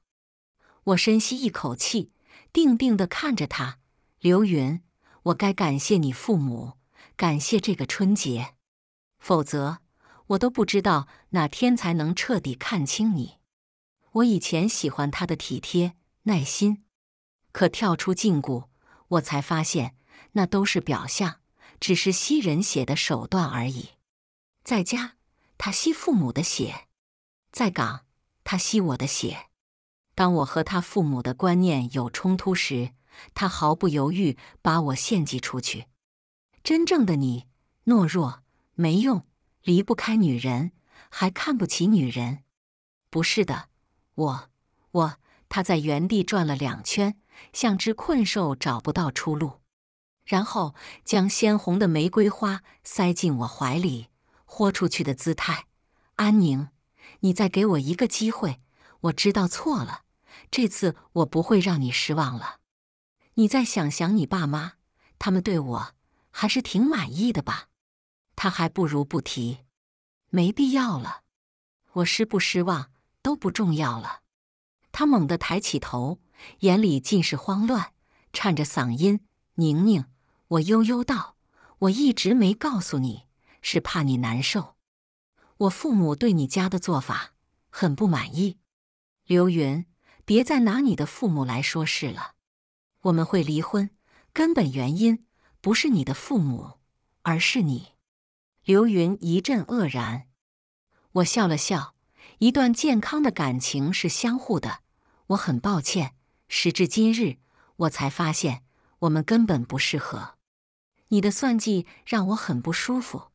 我深吸一口气，定定的看着他。刘云，我该感谢你父母，感谢这个春节，否则我都不知道哪天才能彻底看清你。我以前喜欢他的体贴、耐心，可跳出禁锢，我才发现那都是表象，只是吸人血的手段而已。在家，他吸父母的血；在港，他吸我的血。当我和他父母的观念有冲突时，他毫不犹豫把我献祭出去。真正的你，懦弱、没用、离不开女人，还看不起女人。不是的，我，我他在原地转了两圈，像只困兽找不到出路，然后将鲜红的玫瑰花塞进我怀里。豁出去的姿态，安宁，你再给我一个机会，我知道错了，这次我不会让你失望了。你再想想，你爸妈，他们对我还是挺满意的吧？他还不如不提，没必要了。我失不失望都不重要了。他猛地抬起头，眼里尽是慌乱，颤着嗓音：“宁宁，我悠悠道，我一直没告诉你。”是怕你难受，我父母对你家的做法很不满意。刘云，别再拿你的父母来说事了。我们会离婚，根本原因不是你的父母，而是你。刘云一阵愕然，我笑了笑。一段健康的感情是相互的，我很抱歉。时至今日，我才发现我们根本不适合。你的算计让我很不舒服。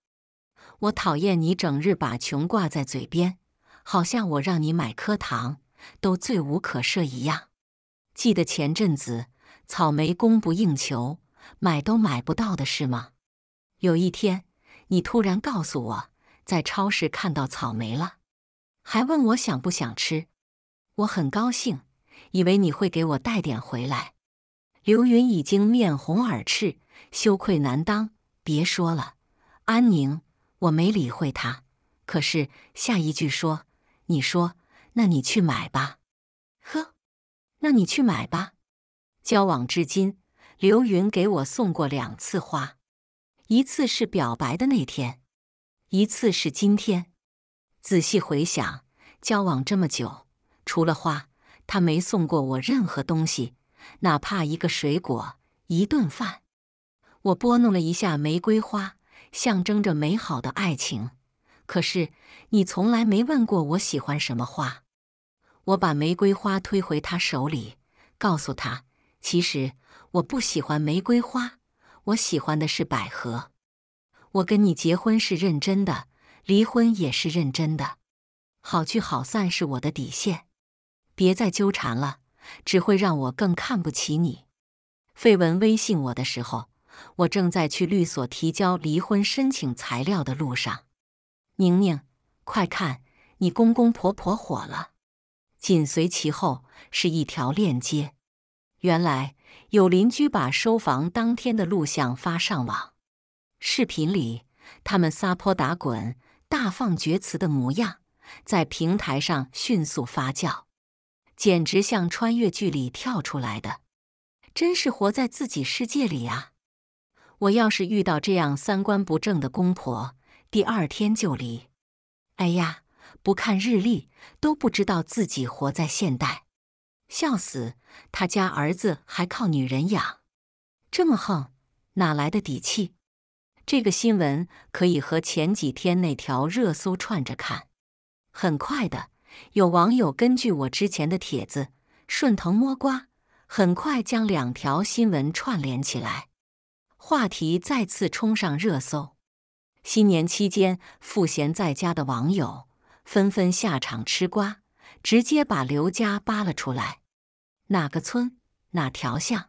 我讨厌你整日把穷挂在嘴边，好像我让你买颗糖都罪无可赦一样。记得前阵子草莓供不应求，买都买不到的事吗？有一天，你突然告诉我，在超市看到草莓了，还问我想不想吃。我很高兴，以为你会给我带点回来。刘云已经面红耳赤，羞愧难当。别说了，安宁。我没理会他，可是下一句说：“你说，那你去买吧。”呵，那你去买吧。交往至今，刘云给我送过两次花，一次是表白的那天，一次是今天。仔细回想，交往这么久，除了花，他没送过我任何东西，哪怕一个水果、一顿饭。我拨弄了一下玫瑰花。象征着美好的爱情，可是你从来没问过我喜欢什么花。我把玫瑰花推回他手里，告诉他：“其实我不喜欢玫瑰花，我喜欢的是百合。我跟你结婚是认真的，离婚也是认真的，好聚好散是我的底线。别再纠缠了，只会让我更看不起你。”费文微信我的时候。我正在去律所提交离婚申请材料的路上，宁宁，快看，你公公婆婆火了！紧随其后是一条链接，原来有邻居把收房当天的录像发上网，视频里他们撒泼打滚、大放厥词的模样，在平台上迅速发酵，简直像穿越剧里跳出来的，真是活在自己世界里啊！我要是遇到这样三观不正的公婆，第二天就离。哎呀，不看日历都不知道自己活在现代，笑死！他家儿子还靠女人养，这么横哪来的底气？这个新闻可以和前几天那条热搜串着看，很快的。有网友根据我之前的帖子顺藤摸瓜，很快将两条新闻串联起来。话题再次冲上热搜。新年期间，赋闲在家的网友纷纷下场吃瓜，直接把刘家扒了出来。哪个村，哪条巷？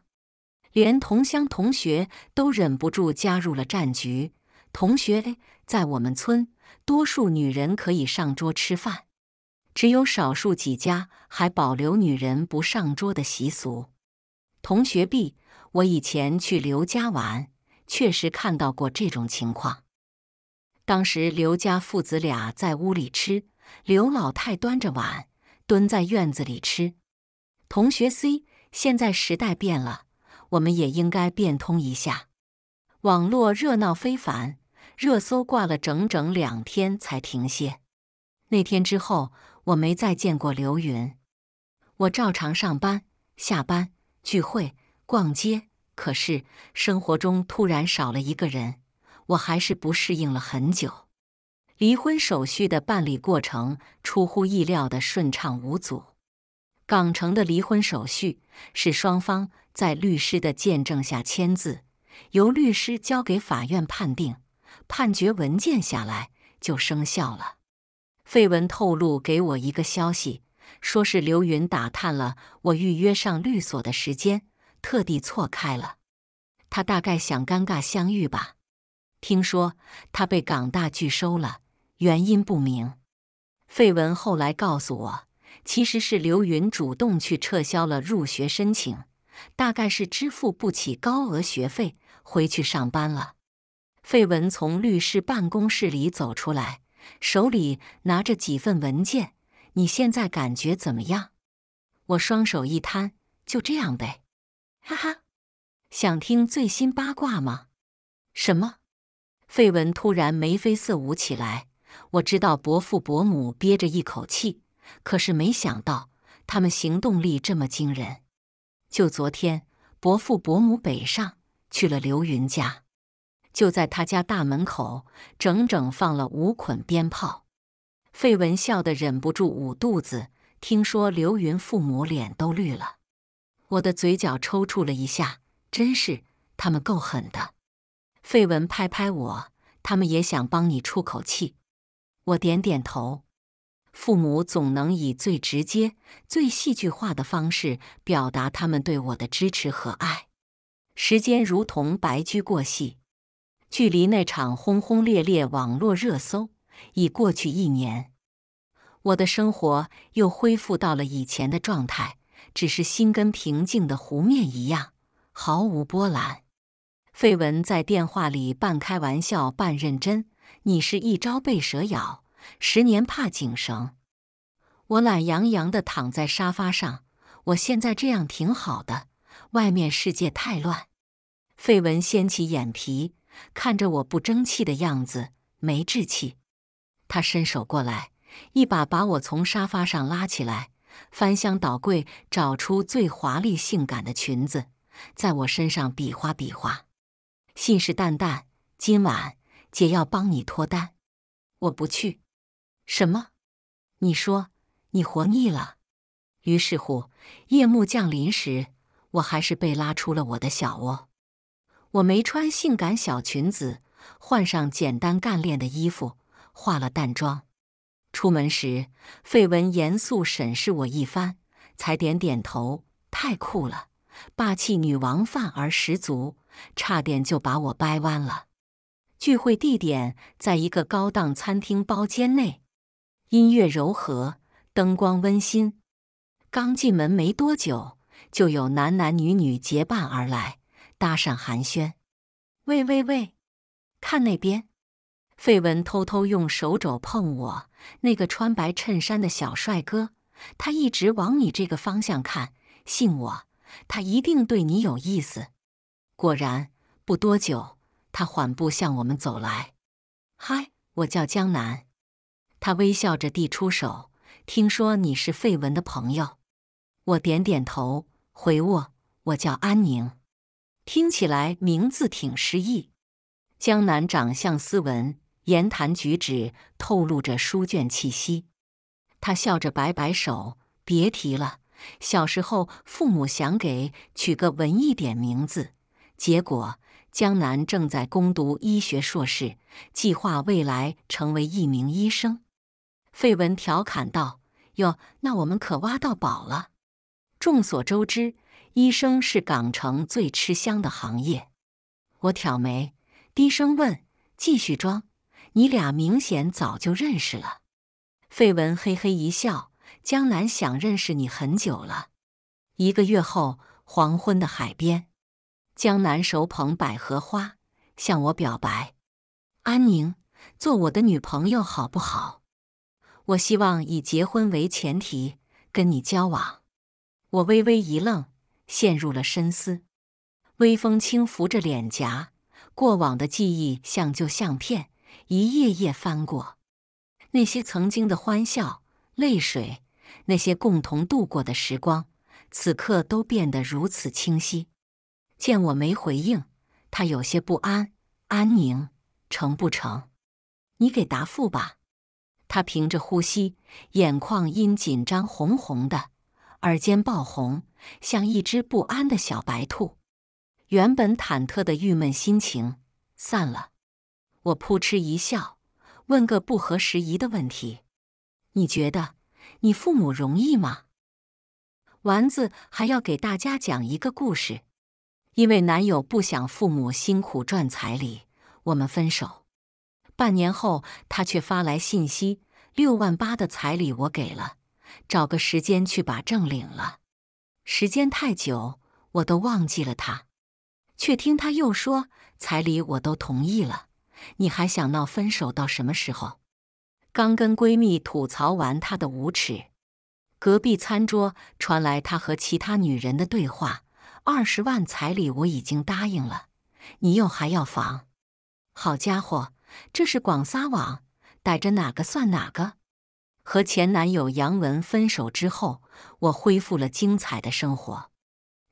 连同乡同学都忍不住加入了战局。同学 A，在我们村，多数女人可以上桌吃饭，只有少数几家还保留女人不上桌的习俗。同学 B。我以前去刘家玩，确实看到过这种情况。当时刘家父子俩在屋里吃，刘老太端着碗蹲在院子里吃。同学 C，现在时代变了，我们也应该变通一下。网络热闹非凡，热搜挂了整整两天才停歇。那天之后，我没再见过刘云。我照常上班、下班、聚会。逛街，可是生活中突然少了一个人，我还是不适应了很久。离婚手续的办理过程出乎意料的顺畅无阻。港城的离婚手续是双方在律师的见证下签字，由律师交给法院判定，判决文件下来就生效了。费文透露给我一个消息，说是刘云打探了我预约上律所的时间。特地错开了，他大概想尴尬相遇吧。听说他被港大拒收了，原因不明。费文后来告诉我，其实是刘云主动去撤销了入学申请，大概是支付不起高额学费，回去上班了。费文从律师办公室里走出来，手里拿着几份文件。你现在感觉怎么样？我双手一摊，就这样呗。哈哈，想听最新八卦吗？什么？费文突然眉飞色舞起来。我知道伯父伯母憋着一口气，可是没想到他们行动力这么惊人。就昨天，伯父伯母北上去了刘云家，就在他家大门口整整放了五捆鞭炮。费文笑得忍不住捂肚子，听说刘云父母脸都绿了。我的嘴角抽搐了一下，真是他们够狠的。费文拍拍我，他们也想帮你出口气。我点点头。父母总能以最直接、最戏剧化的方式表达他们对我的支持和爱。时间如同白驹过隙，距离那场轰轰烈烈网络热搜已过去一年，我的生活又恢复到了以前的状态。只是心跟平静的湖面一样，毫无波澜。费文在电话里半开玩笑半认真：“你是一朝被蛇咬，十年怕井绳。”我懒洋洋的躺在沙发上，我现在这样挺好的。外面世界太乱。费文掀起眼皮，看着我不争气的样子，没志气。他伸手过来，一把把我从沙发上拉起来。翻箱倒柜，找出最华丽性感的裙子，在我身上比划比划，信誓旦旦：“今晚姐要帮你脱单。”我不去。什么？你说你活腻了？于是乎，夜幕降临时，我还是被拉出了我的小窝。我没穿性感小裙子，换上简单干练的衣服，化了淡妆。出门时，费文严肃审视我一番，才点点头。太酷了，霸气女王范儿十足，差点就把我掰弯了。聚会地点在一个高档餐厅包间内，音乐柔和，灯光温馨。刚进门没多久，就有男男女女结伴而来，搭讪寒暄。喂喂喂，看那边！费文偷偷用手肘碰我。那个穿白衬衫的小帅哥，他一直往你这个方向看，信我，他一定对你有意思。果然，不多久，他缓步向我们走来。嗨，我叫江南。他微笑着递出手，听说你是费文的朋友。我点点头，回握。我叫安宁，听起来名字挺诗意。江南长相斯文。言谈举止透露着书卷气息，他笑着摆摆手：“别提了，小时候父母想给取个文艺点名字，结果江南正在攻读医学硕士，计划未来成为一名医生。”费文调侃道：“哟，那我们可挖到宝了！众所周知，医生是港城最吃香的行业。”我挑眉，低声问：“继续装？”你俩明显早就认识了。费文嘿嘿一笑，江南想认识你很久了。一个月后，黄昏的海边，江南手捧百合花向我表白：“安宁，做我的女朋友好不好？我希望以结婚为前提跟你交往。”我微微一愣，陷入了深思。微风轻拂着脸颊，过往的记忆像旧相片。一页页翻过，那些曾经的欢笑、泪水，那些共同度过的时光，此刻都变得如此清晰。见我没回应，他有些不安。安宁成不成？你给答复吧。他屏着呼吸，眼眶因紧张红红的，耳尖爆红，像一只不安的小白兔。原本忐忑的郁闷心情散了。我扑哧一笑，问个不合时宜的问题：你觉得你父母容易吗？丸子还要给大家讲一个故事，因为男友不想父母辛苦赚彩礼，我们分手。半年后，他却发来信息：六万八的彩礼我给了，找个时间去把证领了。时间太久，我都忘记了他，却听他又说彩礼我都同意了。你还想闹分手到什么时候？刚跟闺蜜吐槽完她的无耻，隔壁餐桌传来她和其他女人的对话：“二十万彩礼我已经答应了，你又还要房？”好家伙，这是广撒网，逮着哪个算哪个。和前男友杨文分手之后，我恢复了精彩的生活。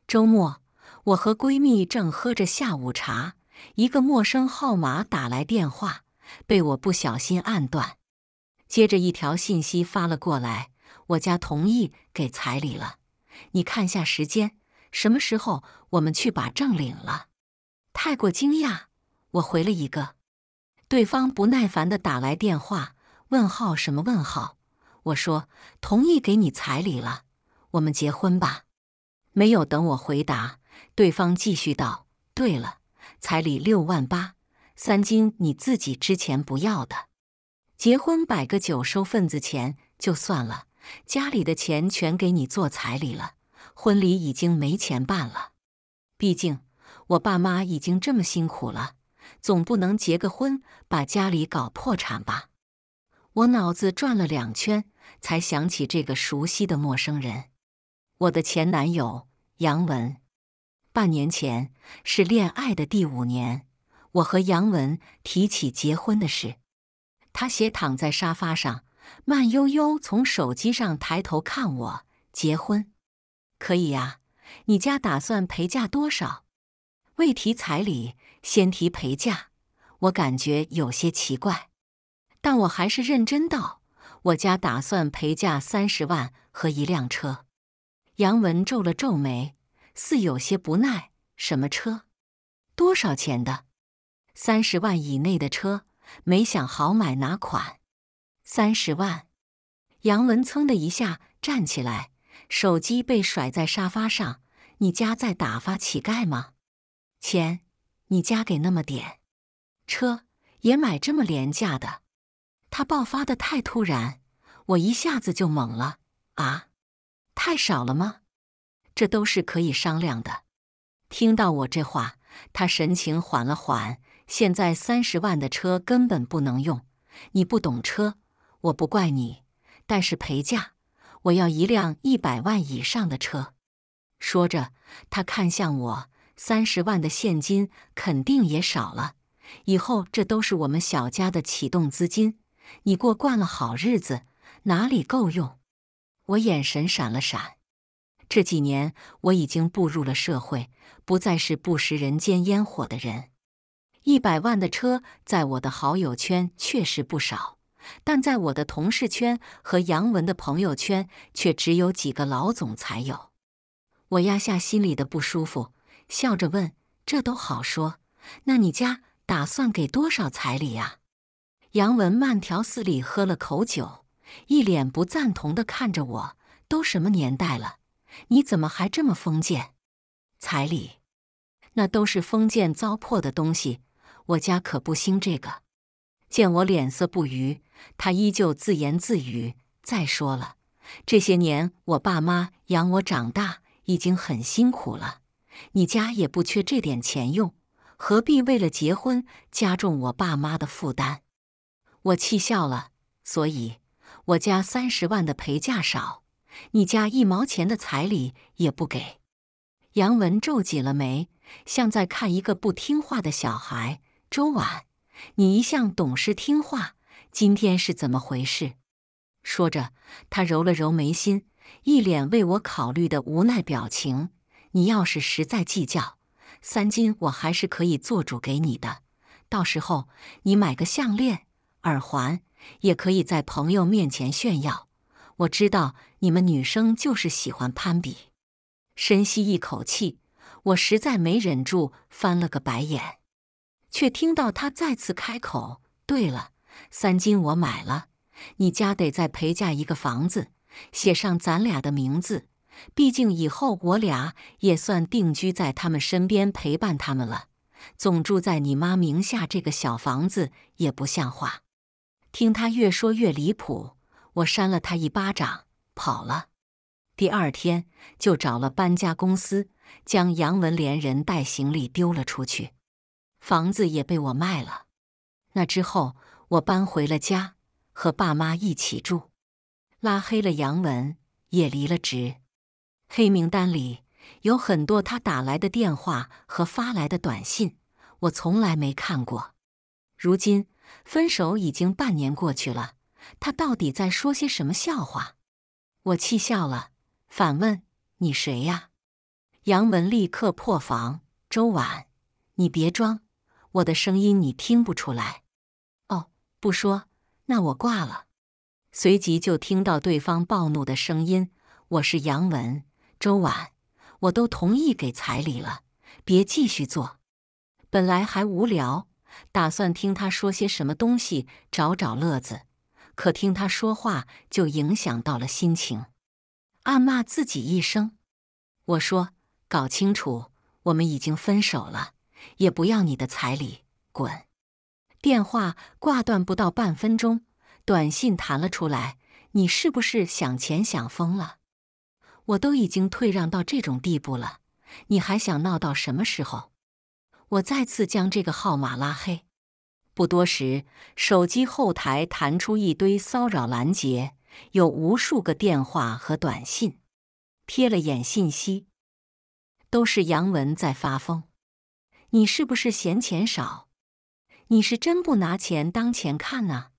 周末，我和闺蜜正喝着下午茶。一个陌生号码打来电话，被我不小心按断。接着一条信息发了过来：“我家同意给彩礼了，你看下时间，什么时候我们去把证领了？”太过惊讶，我回了一个。对方不耐烦地打来电话：“问号什么问号？”我说：“同意给你彩礼了，我们结婚吧。”没有等我回答，对方继续道：“对了。”彩礼六万八，三金你自己之前不要的。结婚摆个酒收份子钱就算了，家里的钱全给你做彩礼了。婚礼已经没钱办了，毕竟我爸妈已经这么辛苦了，总不能结个婚把家里搞破产吧？我脑子转了两圈，才想起这个熟悉的陌生人——我的前男友杨文。半年前是恋爱的第五年，我和杨文提起结婚的事，他斜躺在沙发上，慢悠悠从手机上抬头看我。结婚可以呀，你家打算陪嫁多少？未提彩礼，先提陪嫁，我感觉有些奇怪，但我还是认真道：“我家打算陪嫁三十万和一辆车。”杨文皱了皱眉。似有些不耐，什么车？多少钱的？三十万以内的车，没想好买哪款。三十万，杨文噌的一下站起来，手机被甩在沙发上。你家在打发乞丐吗？钱，你家给那么点？车也买这么廉价的？他爆发的太突然，我一下子就懵了。啊，太少了吗？这都是可以商量的。听到我这话，他神情缓了缓。现在三十万的车根本不能用，你不懂车，我不怪你。但是陪嫁，我要一辆一百万以上的车。说着，他看向我，三十万的现金肯定也少了。以后这都是我们小家的启动资金，你过惯了好日子，哪里够用？我眼神闪了闪。这几年我已经步入了社会，不再是不食人间烟火的人。一百万的车在我的好友圈确实不少，但在我的同事圈和杨文的朋友圈却只有几个老总才有。我压下心里的不舒服，笑着问：“这都好说，那你家打算给多少彩礼呀？”杨文慢条斯理喝了口酒，一脸不赞同的看着我：“都什么年代了？”你怎么还这么封建？彩礼，那都是封建糟粕的东西，我家可不兴这个。见我脸色不愉，他依旧自言自语：“再说了，这些年我爸妈养我长大已经很辛苦了，你家也不缺这点钱用，何必为了结婚加重我爸妈的负担？”我气笑了。所以，我家三十万的陪嫁少。你家一毛钱的彩礼也不给？杨文皱紧了眉，像在看一个不听话的小孩。周婉，你一向懂事听话，今天是怎么回事？说着，他揉了揉眉心，一脸为我考虑的无奈表情。你要是实在计较三金，我还是可以做主给你的。到时候你买个项链、耳环，也可以在朋友面前炫耀。我知道你们女生就是喜欢攀比。深吸一口气，我实在没忍住，翻了个白眼，却听到他再次开口：“对了，三金我买了，你家得再陪嫁一个房子，写上咱俩的名字。毕竟以后我俩也算定居在他们身边，陪伴他们了。总住在你妈名下这个小房子也不像话。”听他越说越离谱。我扇了他一巴掌，跑了。第二天就找了搬家公司，将杨文连人带行李丢了出去。房子也被我卖了。那之后，我搬回了家，和爸妈一起住。拉黑了杨文，也离了职。黑名单里有很多他打来的电话和发来的短信，我从来没看过。如今，分手已经半年过去了。他到底在说些什么笑话？我气笑了，反问：“你谁呀？”杨文立刻破防：“周婉，你别装，我的声音你听不出来。”哦，不说，那我挂了。随即就听到对方暴怒的声音：“我是杨文，周婉，我都同意给彩礼了，别继续做。”本来还无聊，打算听他说些什么东西，找找乐子。可听他说话就影响到了心情，暗骂自己一声：“我说，搞清楚，我们已经分手了，也不要你的彩礼，滚！”电话挂断不到半分钟，短信弹了出来：“你是不是想钱想疯了？我都已经退让到这种地步了，你还想闹到什么时候？”我再次将这个号码拉黑。不多时，手机后台弹出一堆骚扰拦截，有无数个电话和短信。瞥了眼信息，都是杨文在发疯。你是不是嫌钱少？你是真不拿钱当钱看啊？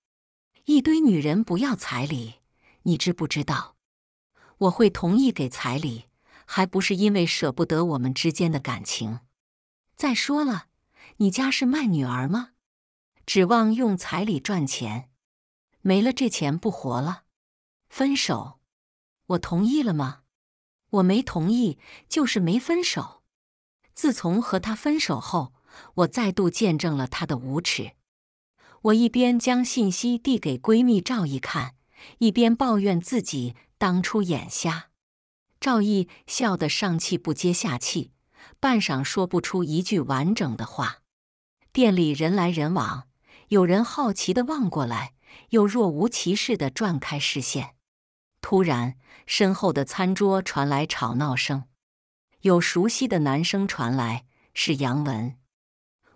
一堆女人不要彩礼，你知不知道？我会同意给彩礼，还不是因为舍不得我们之间的感情。再说了，你家是卖女儿吗？指望用彩礼赚钱，没了这钱不活了。分手，我同意了吗？我没同意，就是没分手。自从和他分手后，我再度见证了他的无耻。我一边将信息递给闺蜜赵毅看，一边抱怨自己当初眼瞎。赵毅笑得上气不接下气，半晌说不出一句完整的话。店里人来人往。有人好奇地望过来，又若无其事地转开视线。突然，身后的餐桌传来吵闹声，有熟悉的男声传来：“是杨文。”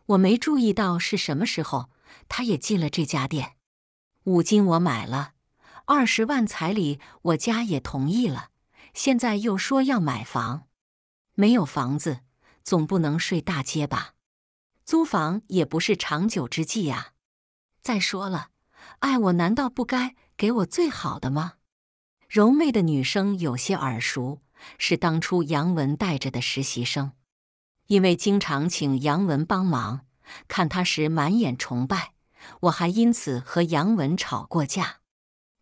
我没注意到是什么时候，他也进了这家店。五金我买了，二十万彩礼我家也同意了，现在又说要买房，没有房子总不能睡大街吧？租房也不是长久之计啊。再说了，爱我难道不该给我最好的吗？柔媚的女生有些耳熟，是当初杨文带着的实习生。因为经常请杨文帮忙，看他时满眼崇拜，我还因此和杨文吵过架。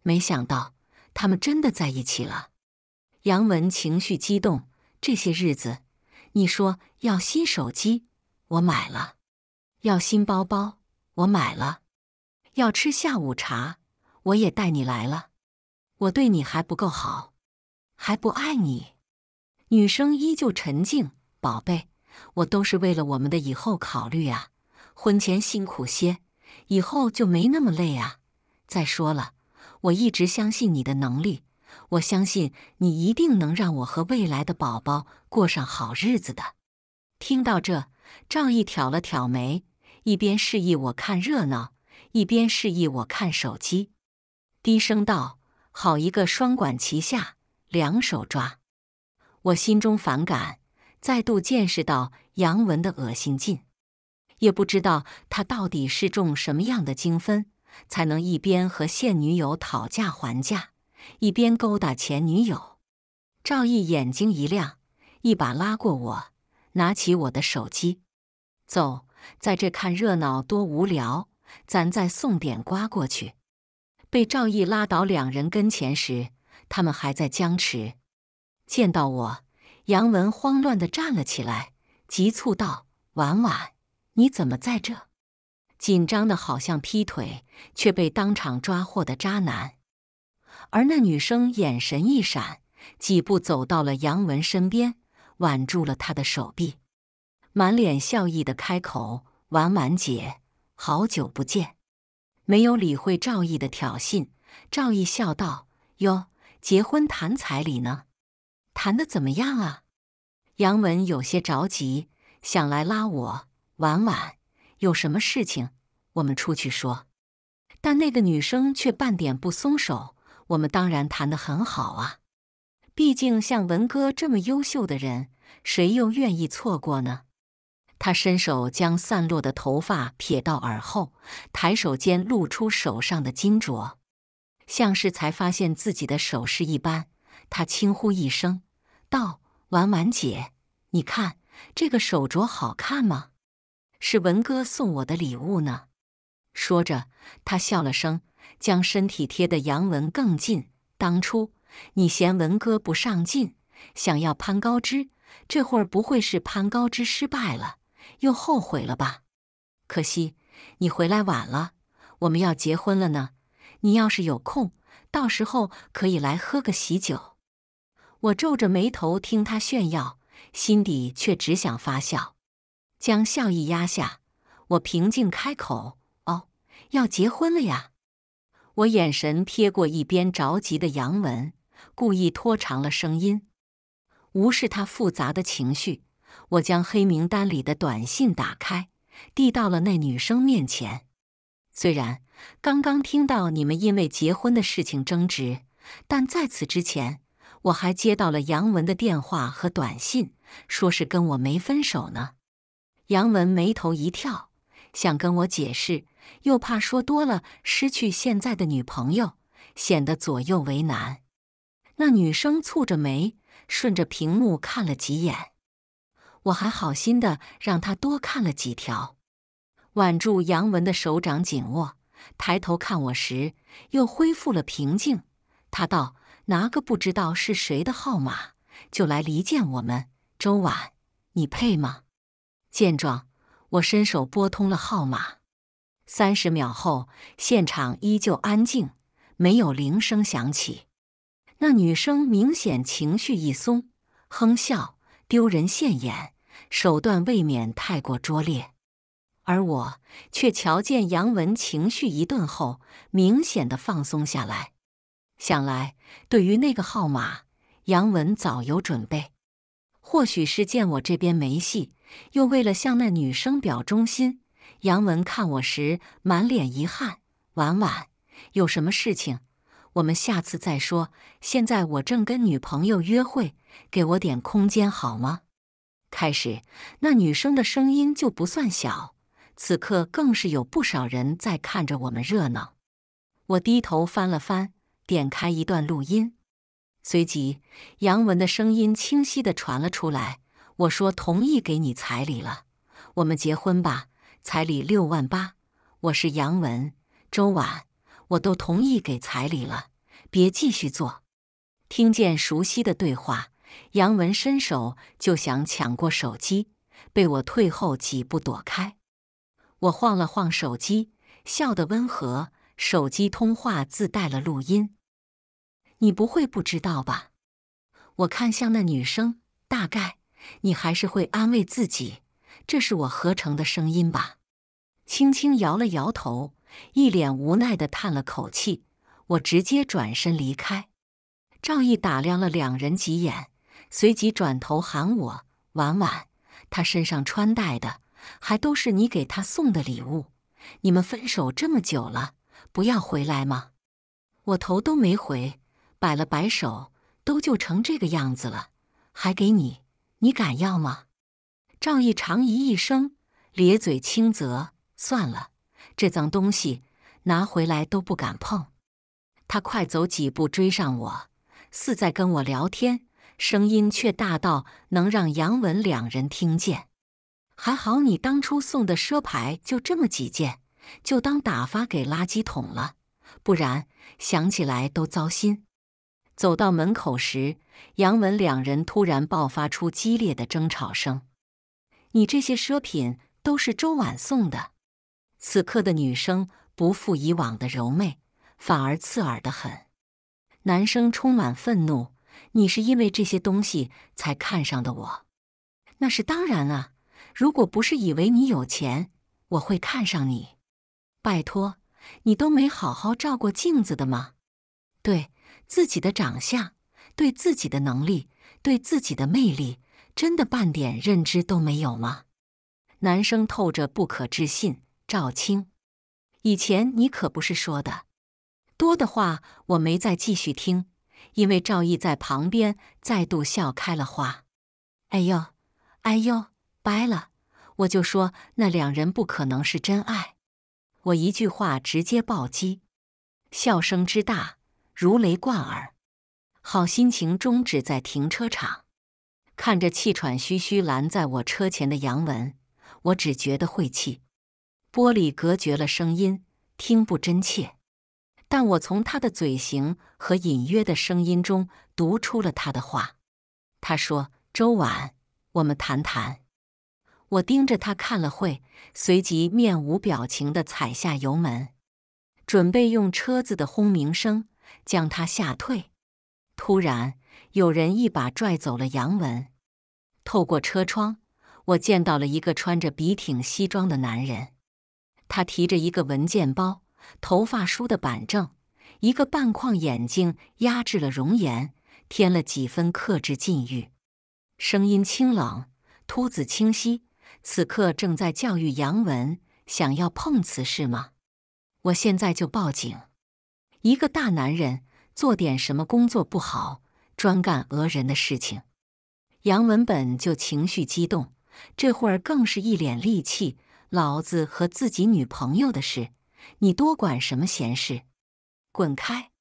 没想到他们真的在一起了。杨文情绪激动，这些日子，你说要新手机，我买了；要新包包，我买了。要吃下午茶，我也带你来了。我对你还不够好，还不爱你。女生依旧沉静，宝贝，我都是为了我们的以后考虑啊。婚前辛苦些，以后就没那么累啊。再说了，我一直相信你的能力，我相信你一定能让我和未来的宝宝过上好日子的。听到这，赵毅挑了挑眉，一边示意我看热闹。一边示意我看手机，低声道：“好一个双管齐下，两手抓！”我心中反感，再度见识到杨文的恶心劲。也不知道他到底是中什么样的精分，才能一边和现女友讨价还价，一边勾搭前女友。赵毅眼睛一亮，一把拉过我，拿起我的手机，走，在这看热闹多无聊。咱再送点瓜过去。被赵毅拉倒两人跟前时，他们还在僵持。见到我，杨文慌乱地站了起来，急促道：“婉婉，你怎么在这？”紧张的好像劈腿却被当场抓获的渣男。而那女生眼神一闪，几步走到了杨文身边，挽住了他的手臂，满脸笑意的开口：“婉婉姐。”好久不见，没有理会赵毅的挑衅。赵毅笑道：“哟，结婚谈彩礼呢？谈的怎么样啊？”杨文有些着急，想来拉我：“婉婉，有什么事情，我们出去说。”但那个女生却半点不松手。我们当然谈得很好啊，毕竟像文哥这么优秀的人，谁又愿意错过呢？他伸手将散落的头发撇到耳后，抬手间露出手上的金镯，像是才发现自己的首饰一般，他轻呼一声，道：“婉婉姐，你看这个手镯好看吗？是文哥送我的礼物呢。”说着，他笑了声，将身体贴的杨文更近。当初你嫌文哥不上进，想要攀高枝，这会儿不会是攀高枝失败了？又后悔了吧？可惜你回来晚了，我们要结婚了呢。你要是有空，到时候可以来喝个喜酒。我皱着眉头听他炫耀，心底却只想发笑。将笑意压下，我平静开口：“哦，要结婚了呀。”我眼神瞥过一边着急的杨文，故意拖长了声音，无视他复杂的情绪。我将黑名单里的短信打开，递到了那女生面前。虽然刚刚听到你们因为结婚的事情争执，但在此之前，我还接到了杨文的电话和短信，说是跟我没分手呢。杨文眉头一跳，想跟我解释，又怕说多了失去现在的女朋友，显得左右为难。那女生蹙着眉，顺着屏幕看了几眼。我还好心的让他多看了几条，挽住杨文的手掌紧握，抬头看我时又恢复了平静。他道：“拿个不知道是谁的号码就来离间我们，周婉，你配吗？”见状，我伸手拨通了号码。三十秒后，现场依旧安静，没有铃声响起。那女生明显情绪一松，哼笑。丢人现眼，手段未免太过拙劣，而我却瞧见杨文情绪一顿后，明显的放松下来。想来，对于那个号码，杨文早有准备。或许是见我这边没戏，又为了向那女生表忠心，杨文看我时满脸遗憾。婉婉，有什么事情？我们下次再说。现在我正跟女朋友约会，给我点空间好吗？开始，那女生的声音就不算小，此刻更是有不少人在看着我们热闹。我低头翻了翻，点开一段录音，随即杨文的声音清晰的传了出来：“我说同意给你彩礼了，我们结婚吧，彩礼六万八。我是杨文，周婉。我都同意给彩礼了，别继续做。听见熟悉的对话，杨文伸手就想抢过手机，被我退后几步躲开。我晃了晃手机，笑得温和。手机通话自带了录音，你不会不知道吧？我看向那女生，大概你还是会安慰自己，这是我合成的声音吧？轻轻摇了摇头。一脸无奈地叹了口气，我直接转身离开。赵毅打量了两人几眼，随即转头喊我：“婉婉，他身上穿戴的还都是你给他送的礼物，你们分手这么久了，不要回来吗？”我头都没回，摆了摆手：“都就成这个样子了，还给你，你敢要吗？”赵毅长咦一声，咧嘴轻啧：“算了。”这脏东西拿回来都不敢碰。他快走几步追上我，似在跟我聊天，声音却大到能让杨文两人听见。还好你当初送的奢牌就这么几件，就当打发给垃圾桶了，不然想起来都糟心。走到门口时，杨文两人突然爆发出激烈的争吵声：“你这些奢品都是周婉送的！”此刻的女生不复以往的柔媚，反而刺耳的很。男生充满愤怒：“你是因为这些东西才看上的我？那是当然了！如果不是以为你有钱，我会看上你？拜托，你都没好好照过镜子的吗？对自己的长相、对自己的能力、对自己的魅力，真的半点认知都没有吗？”男生透着不可置信。赵青，以前你可不是说的多的话，我没再继续听，因为赵毅在旁边再度笑开了花。哎呦，哎呦，掰了！我就说那两人不可能是真爱。我一句话直接暴击，笑声之大如雷贯耳。好心情终止在停车场，看着气喘吁吁拦在我车前的杨文，我只觉得晦气。玻璃隔绝了声音，听不真切。但我从他的嘴型和隐约的声音中读出了他的话。他说：“周晚，我们谈谈。”我盯着他看了会，随即面无表情地踩下油门，准备用车子的轰鸣声将他吓退。突然，有人一把拽走了杨文。透过车窗，我见到了一个穿着笔挺西装的男人。他提着一个文件包，头发梳得板正，一个半框眼镜压制了容颜，添了几分克制禁欲。声音清冷，吐字清晰。此刻正在教育杨文：“想要碰瓷是吗？我现在就报警！”一个大男人做点什么工作不好，专干讹人的事情。杨文本就情绪激动，这会儿更是一脸戾气。老子和自己女朋友的事，你多管什么闲事？滚开！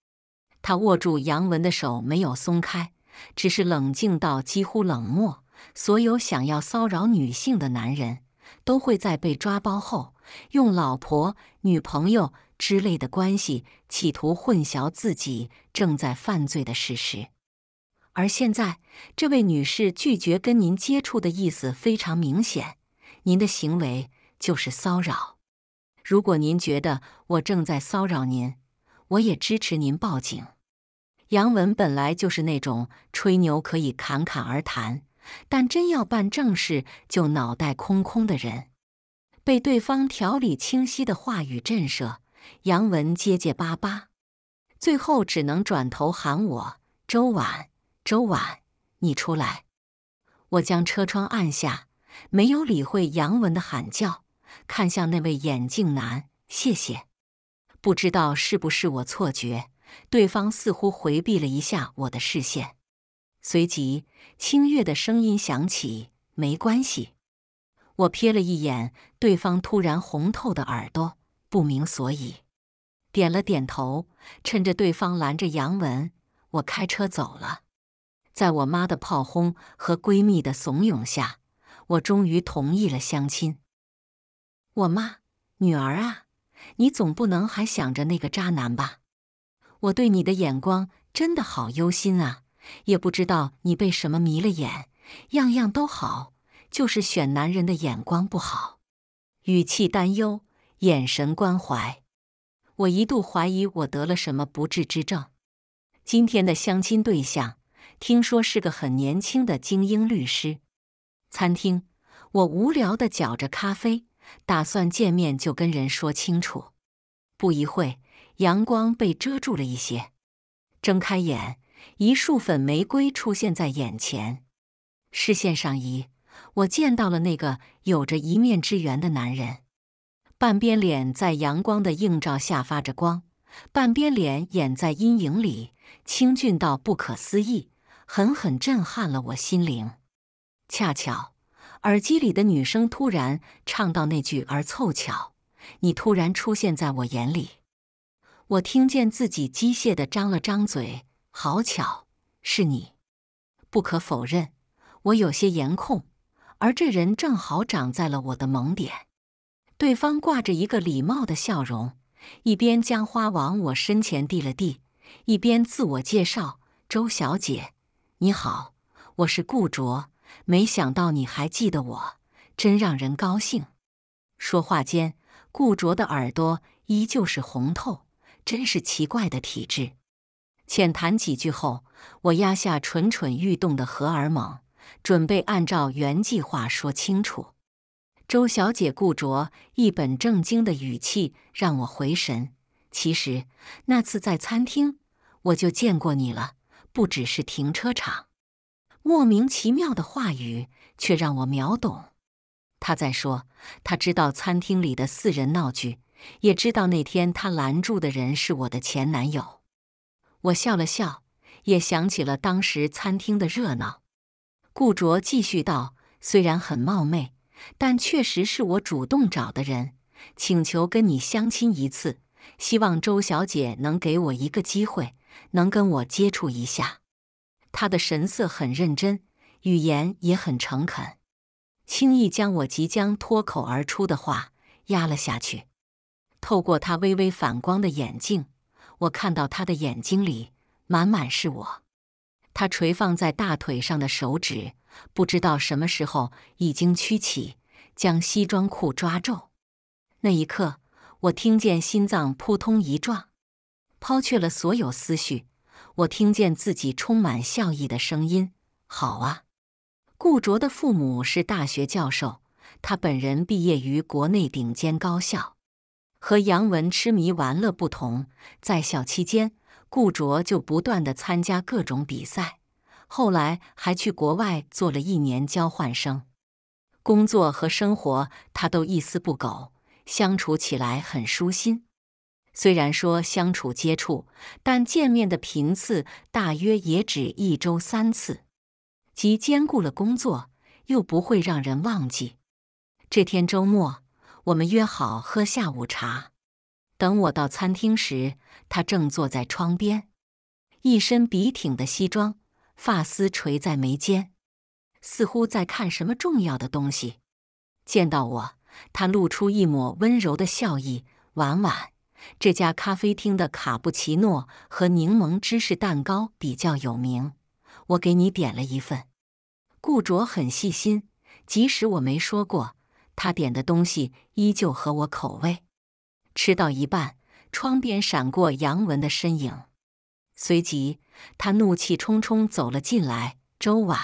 他握住杨文的手没有松开，只是冷静到几乎冷漠。所有想要骚扰女性的男人，都会在被抓包后用“老婆”“女朋友”之类的关系，企图混淆自己正在犯罪的事实。而现在，这位女士拒绝跟您接触的意思非常明显，您的行为。就是骚扰。如果您觉得我正在骚扰您，我也支持您报警。杨文本来就是那种吹牛可以侃侃而谈，但真要办正事就脑袋空空的人。被对方条理清晰的话语震慑，杨文结结巴巴，最后只能转头喊我：“周晚，周晚，你出来！”我将车窗按下，没有理会杨文的喊叫。看向那位眼镜男，谢谢。不知道是不是我错觉，对方似乎回避了一下我的视线。随即，清月的声音响起：“没关系。”我瞥了一眼对方突然红透的耳朵，不明所以，点了点头。趁着对方拦着杨文，我开车走了。在我妈的炮轰和闺蜜的怂恿下，我终于同意了相亲。我妈，女儿啊，你总不能还想着那个渣男吧？我对你的眼光真的好忧心啊！也不知道你被什么迷了眼，样样都好，就是选男人的眼光不好。语气担忧，眼神关怀。我一度怀疑我得了什么不治之症。今天的相亲对象，听说是个很年轻的精英律师。餐厅，我无聊的搅着咖啡。打算见面就跟人说清楚。不一会阳光被遮住了一些。睁开眼，一束粉玫瑰出现在眼前。视线上移，我见到了那个有着一面之缘的男人。半边脸在阳光的映照下发着光，半边脸掩在阴影里，清俊到不可思议，狠狠震撼了我心灵。恰巧。耳机里的女声突然唱到那句“而凑巧，你突然出现在我眼里”，我听见自己机械的张了张嘴：“好巧，是你。”不可否认，我有些颜控，而这人正好长在了我的萌点。对方挂着一个礼貌的笑容，一边将花往我身前递了递，一边自我介绍：“周小姐，你好，我是顾卓。”没想到你还记得我，真让人高兴。说话间，顾卓的耳朵依旧是红透，真是奇怪的体质。浅谈几句后，我压下蠢蠢欲动的荷尔蒙，准备按照原计划说清楚。周小姐，顾卓一本正经的语气让我回神。其实那次在餐厅，我就见过你了，不只是停车场。莫名其妙的话语，却让我秒懂。他在说，他知道餐厅里的四人闹剧，也知道那天他拦住的人是我的前男友。我笑了笑，也想起了当时餐厅的热闹。顾卓继续道：“虽然很冒昧，但确实是我主动找的人，请求跟你相亲一次，希望周小姐能给我一个机会，能跟我接触一下。”他的神色很认真，语言也很诚恳，轻易将我即将脱口而出的话压了下去。透过他微微反光的眼镜，我看到他的眼睛里满满是我。他垂放在大腿上的手指，不知道什么时候已经曲起，将西装裤抓皱。那一刻，我听见心脏扑通一撞，抛去了所有思绪。我听见自己充满笑意的声音。好啊，顾卓的父母是大学教授，他本人毕业于国内顶尖高校。和杨文痴迷玩乐不同，在校期间，顾卓就不断的参加各种比赛，后来还去国外做了一年交换生。工作和生活他都一丝不苟，相处起来很舒心。虽然说相处接触，但见面的频次大约也只一周三次，既兼顾了工作，又不会让人忘记。这天周末，我们约好喝下午茶。等我到餐厅时，他正坐在窗边，一身笔挺的西装，发丝垂在眉间，似乎在看什么重要的东西。见到我，他露出一抹温柔的笑意：“婉婉。”这家咖啡厅的卡布奇诺和柠檬芝士蛋糕比较有名，我给你点了一份。顾卓很细心，即使我没说过，他点的东西依旧合我口味。吃到一半，窗边闪过杨文的身影，随即他怒气冲冲走了进来。周婉，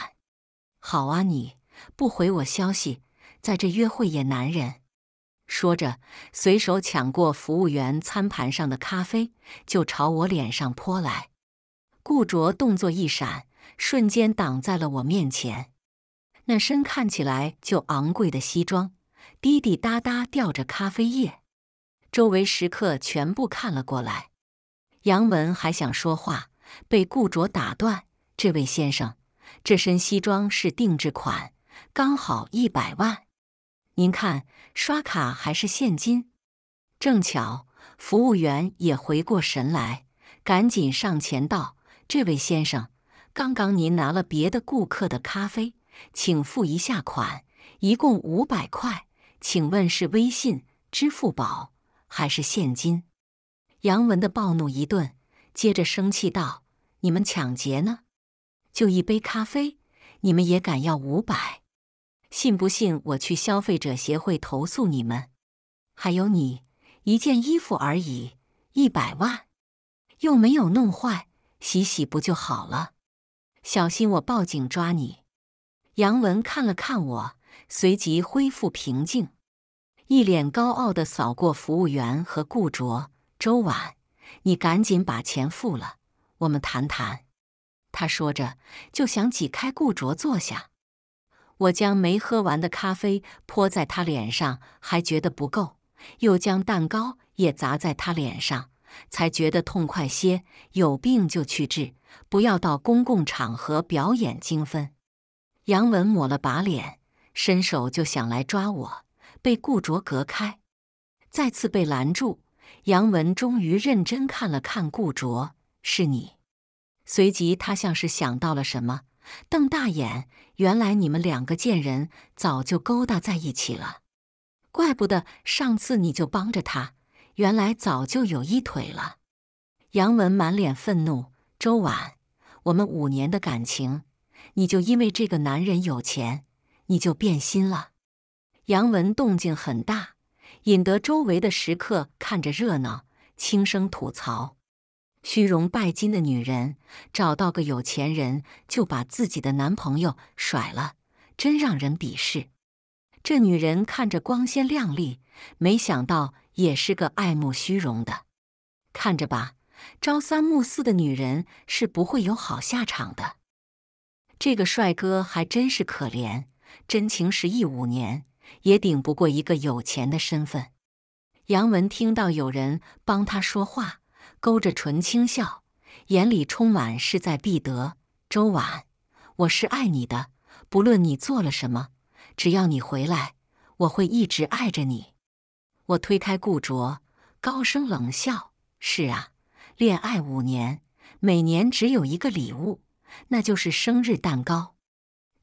好啊，你不回我消息，在这约会也难忍。说着，随手抢过服务员餐盘上的咖啡，就朝我脸上泼来。顾卓动作一闪，瞬间挡在了我面前。那身看起来就昂贵的西装，滴滴答答掉着咖啡液，周围食客全部看了过来。杨文还想说话，被顾卓打断：“这位先生，这身西装是定制款，刚好一百万。”您看，刷卡还是现金？正巧，服务员也回过神来，赶紧上前道：“这位先生，刚刚您拿了别的顾客的咖啡，请付一下款，一共五百块。请问是微信、支付宝还是现金？”杨文的暴怒一顿，接着生气道：“你们抢劫呢？就一杯咖啡，你们也敢要五百？”信不信我去消费者协会投诉你们？还有你，一件衣服而已，一百万，又没有弄坏，洗洗不就好了？小心我报警抓你！杨文看了看我，随即恢复平静，一脸高傲的扫过服务员和顾卓、周婉：“你赶紧把钱付了，我们谈谈。”他说着就想挤开顾卓坐下。我将没喝完的咖啡泼在他脸上，还觉得不够，又将蛋糕也砸在他脸上，才觉得痛快些。有病就去治，不要到公共场合表演精分。杨文抹了把脸，伸手就想来抓我，被顾卓隔开，再次被拦住。杨文终于认真看了看顾卓，是你。随即他像是想到了什么。瞪大眼，原来你们两个贱人早就勾搭在一起了，怪不得上次你就帮着他，原来早就有一腿了。杨文满脸愤怒：“周婉，我们五年的感情，你就因为这个男人有钱，你就变心了？”杨文动静很大，引得周围的食客看着热闹，轻声吐槽。虚荣拜金的女人，找到个有钱人就把自己的男朋友甩了，真让人鄙视。这女人看着光鲜亮丽，没想到也是个爱慕虚荣的。看着吧，朝三暮四的女人是不会有好下场的。这个帅哥还真是可怜，真情实意五年也顶不过一个有钱的身份。杨文听到有人帮他说话。勾着唇轻笑，眼里充满势在必得。周婉，我是爱你的，不论你做了什么，只要你回来，我会一直爱着你。我推开顾卓，高声冷笑：“是啊，恋爱五年，每年只有一个礼物，那就是生日蛋糕。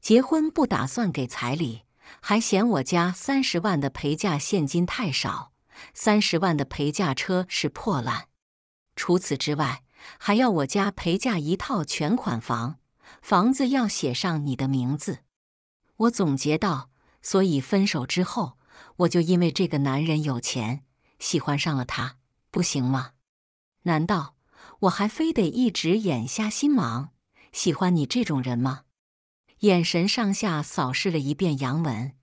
结婚不打算给彩礼，还嫌我家三十万的陪嫁现金太少，三十万的陪嫁车是破烂。”除此之外，还要我家陪嫁一套全款房，房子要写上你的名字。我总结道：所以分手之后，我就因为这个男人有钱，喜欢上了他，不行吗？难道我还非得一直眼瞎心盲，喜欢你这种人吗？眼神上下扫视了一遍，杨文，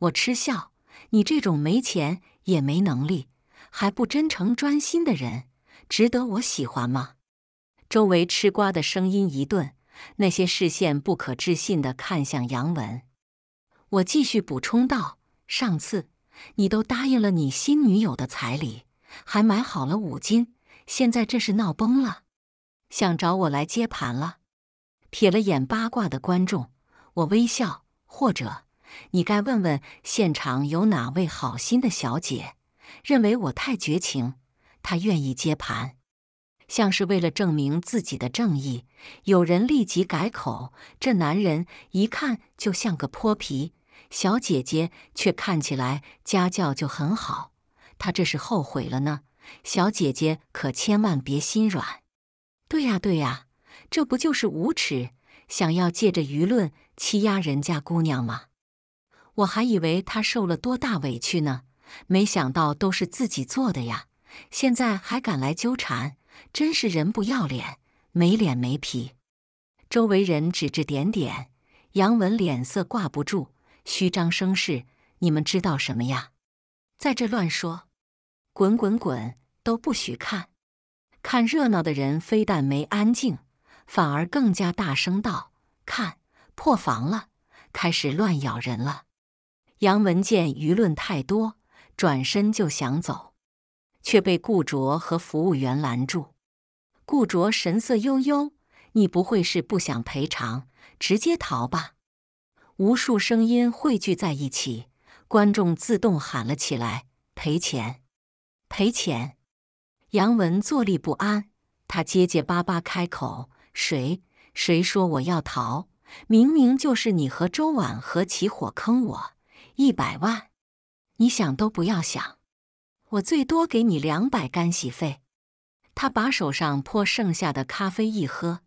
我嗤笑：你这种没钱也没能力，还不真诚专心的人。值得我喜欢吗？周围吃瓜的声音一顿，那些视线不可置信的看向杨文。我继续补充道：“上次你都答应了你新女友的彩礼，还买好了五金，现在这是闹崩了，想找我来接盘了？”瞥了眼八卦的观众，我微笑。或者，你该问问现场有哪位好心的小姐，认为我太绝情。他愿意接盘，像是为了证明自己的正义。有人立即改口：“这男人一看就像个泼皮。”小姐姐却看起来家教就很好。他这是后悔了呢？小姐姐可千万别心软。对呀对呀，这不就是无耻，想要借着舆论欺压人家姑娘吗？我还以为他受了多大委屈呢，没想到都是自己做的呀。现在还敢来纠缠，真是人不要脸，没脸没皮。周围人指指点点，杨文脸色挂不住，虚张声势。你们知道什么呀？在这乱说！滚滚滚，都不许看！看热闹的人非但没安静，反而更加大声道：“看，破防了，开始乱咬人了。”杨文见舆论太多，转身就想走。却被顾卓和服务员拦住。顾卓神色悠悠：“你不会是不想赔偿，直接逃吧？”无数声音汇聚在一起，观众自动喊了起来：“赔钱！赔钱！”杨文坐立不安，他结结巴巴开口：“谁？谁说我要逃？明明就是你和周婉合起火坑我！一百万，你想都不要想。”我最多给你两百干洗费。他把手上泼剩下的咖啡一喝，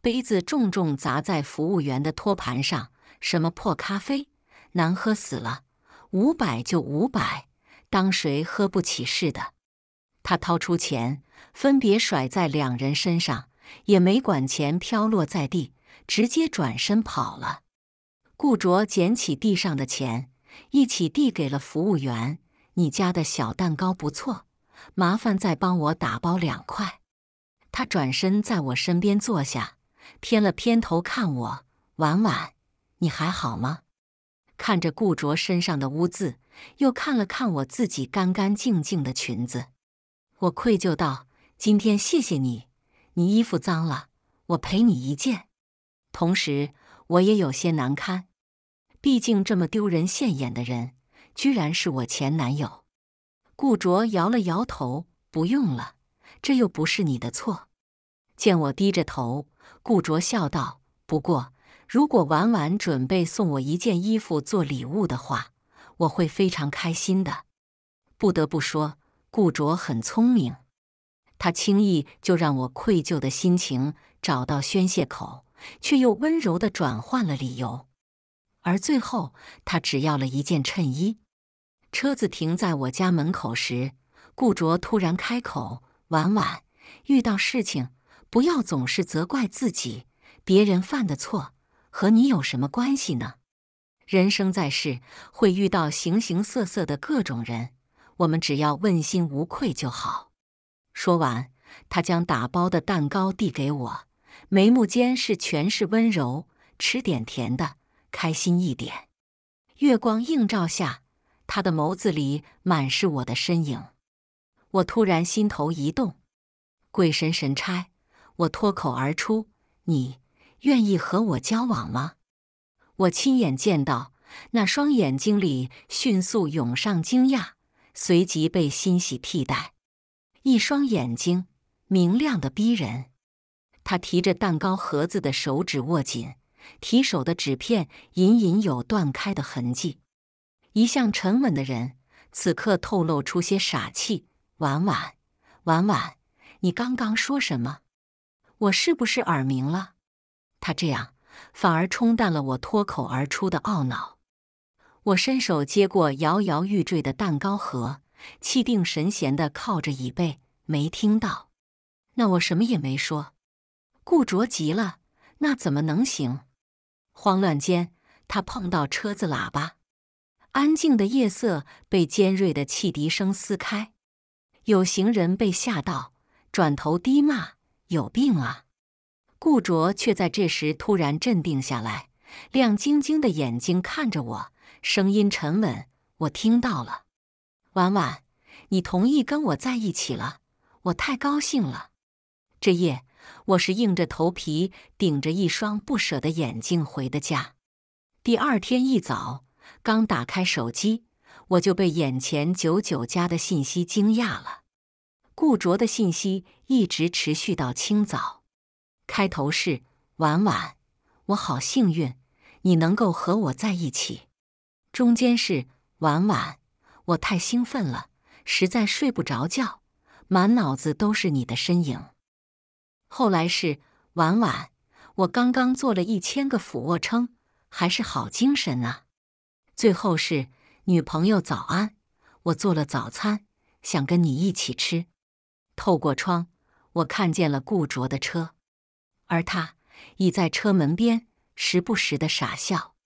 杯子重重砸在服务员的托盘上。什么破咖啡，难喝死了！五百就五百，当谁喝不起似的。他掏出钱，分别甩在两人身上，也没管钱飘落在地，直接转身跑了。顾卓捡起地上的钱，一起递给了服务员。你家的小蛋糕不错，麻烦再帮我打包两块。他转身在我身边坐下，偏了偏头看我：“婉婉，你还好吗？”看着顾卓身上的污渍，又看了看我自己干干净净的裙子，我愧疚道：“今天谢谢你，你衣服脏了，我赔你一件。”同时，我也有些难堪，毕竟这么丢人现眼的人。居然是我前男友，顾卓摇了摇头：“不用了，这又不是你的错。”见我低着头，顾卓笑道：“不过，如果婉婉准备送我一件衣服做礼物的话，我会非常开心的。”不得不说，顾卓很聪明，他轻易就让我愧疚的心情找到宣泄口，却又温柔的转换了理由，而最后他只要了一件衬衣。车子停在我家门口时，顾卓突然开口：“婉婉，遇到事情不要总是责怪自己，别人犯的错和你有什么关系呢？人生在世，会遇到形形色色的各种人，我们只要问心无愧就好。”说完，他将打包的蛋糕递给我，眉目间是全是温柔。吃点甜的，开心一点。月光映照下。他的眸子里满是我的身影，我突然心头一动，鬼神神差，我脱口而出：“你愿意和我交往吗？”我亲眼见到那双眼睛里迅速涌上惊讶，随即被欣喜替代。一双眼睛明亮的逼人，他提着蛋糕盒子的手指握紧提手的纸片，隐隐有断开的痕迹。一向沉稳的人，此刻透露出些傻气。婉婉，婉婉，你刚刚说什么？我是不是耳鸣了？他这样反而冲淡了我脱口而出的懊恼。我伸手接过摇摇欲坠的蛋糕盒，气定神闲地靠着椅背，没听到。那我什么也没说。顾卓急了，那怎么能行？慌乱间，他碰到车子喇叭。安静的夜色被尖锐的汽笛声撕开，有行人被吓到，转头低骂：“有病啊！”顾卓却在这时突然镇定下来，亮晶晶的眼睛看着我，声音沉稳：“我听到了，婉婉，你同意跟我在一起了，我太高兴了。”这夜，我是硬着头皮，顶着一双不舍的眼睛回的家。第二天一早。刚打开手机，我就被眼前九九加的信息惊讶了。顾卓的信息一直持续到清早，开头是：“晚晚，我好幸运，你能够和我在一起。”中间是：“晚晚，我太兴奋了，实在睡不着觉，满脑子都是你的身影。”后来是：“晚晚，我刚刚做了一千个俯卧撑，还是好精神啊。”最后是女朋友早安，我做了早餐，想跟你一起吃。透过窗，我看见了顾卓的车，而他倚在车门边，时不时的傻笑。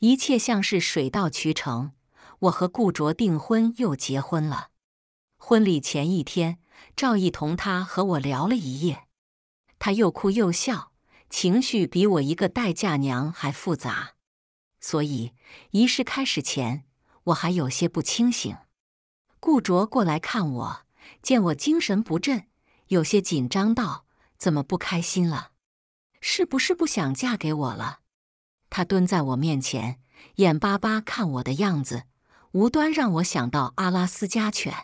一切像是水到渠成，我和顾卓订婚又结婚了。婚礼前一天，赵毅同他和我聊了一夜，他又哭又笑，情绪比我一个待嫁娘还复杂。所以仪式开始前，我还有些不清醒。顾卓过来看我，见我精神不振，有些紧张道：“怎么不开心了？是不是不想嫁给我了？”他蹲在我面前，眼巴巴看我的样子，无端让我想到阿拉斯加犬。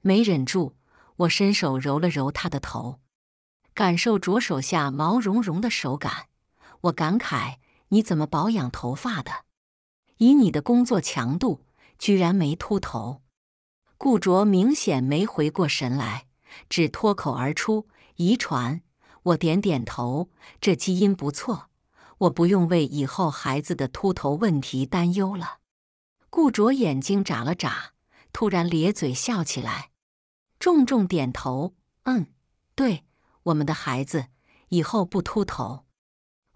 没忍住，我伸手揉了揉他的头，感受着手下毛茸茸的手感，我感慨。你怎么保养头发的？以你的工作强度，居然没秃头？顾卓明显没回过神来，只脱口而出：“遗传。”我点点头，这基因不错，我不用为以后孩子的秃头问题担忧了。顾卓眼睛眨了眨，突然咧嘴笑起来，重重点头：“嗯，对，我们的孩子以后不秃头。”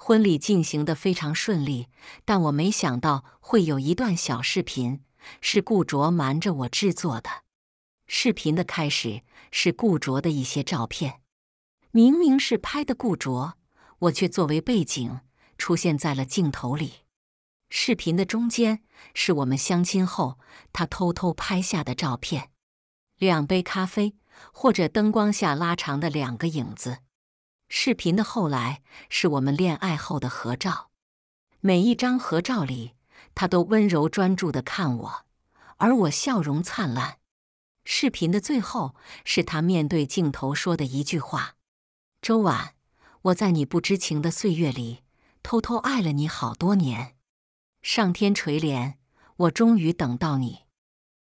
婚礼进行的非常顺利，但我没想到会有一段小视频是顾卓瞒着我制作的。视频的开始是顾卓的一些照片，明明是拍的顾卓，我却作为背景出现在了镜头里。视频的中间是我们相亲后他偷偷拍下的照片，两杯咖啡或者灯光下拉长的两个影子。视频的后来是我们恋爱后的合照，每一张合照里，他都温柔专注地看我，而我笑容灿烂。视频的最后是他面对镜头说的一句话：“周婉，我在你不知情的岁月里偷偷爱了你好多年，上天垂怜，我终于等到你。”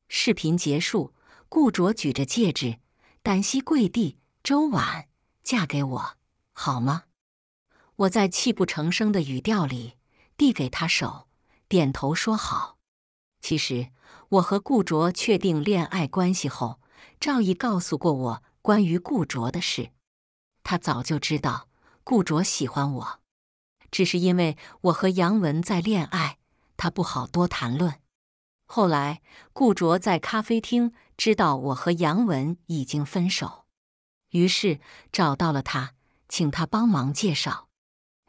视频结束，顾卓举着戒指，单膝跪地：“周婉，嫁给我。”好吗？我在泣不成声的语调里递给他手，点头说好。其实我和顾卓确定恋爱关系后，赵毅告诉过我关于顾卓的事，他早就知道顾卓喜欢我，只是因为我和杨文在恋爱，他不好多谈论。后来顾卓在咖啡厅知道我和杨文已经分手，于是找到了他。请他帮忙介绍，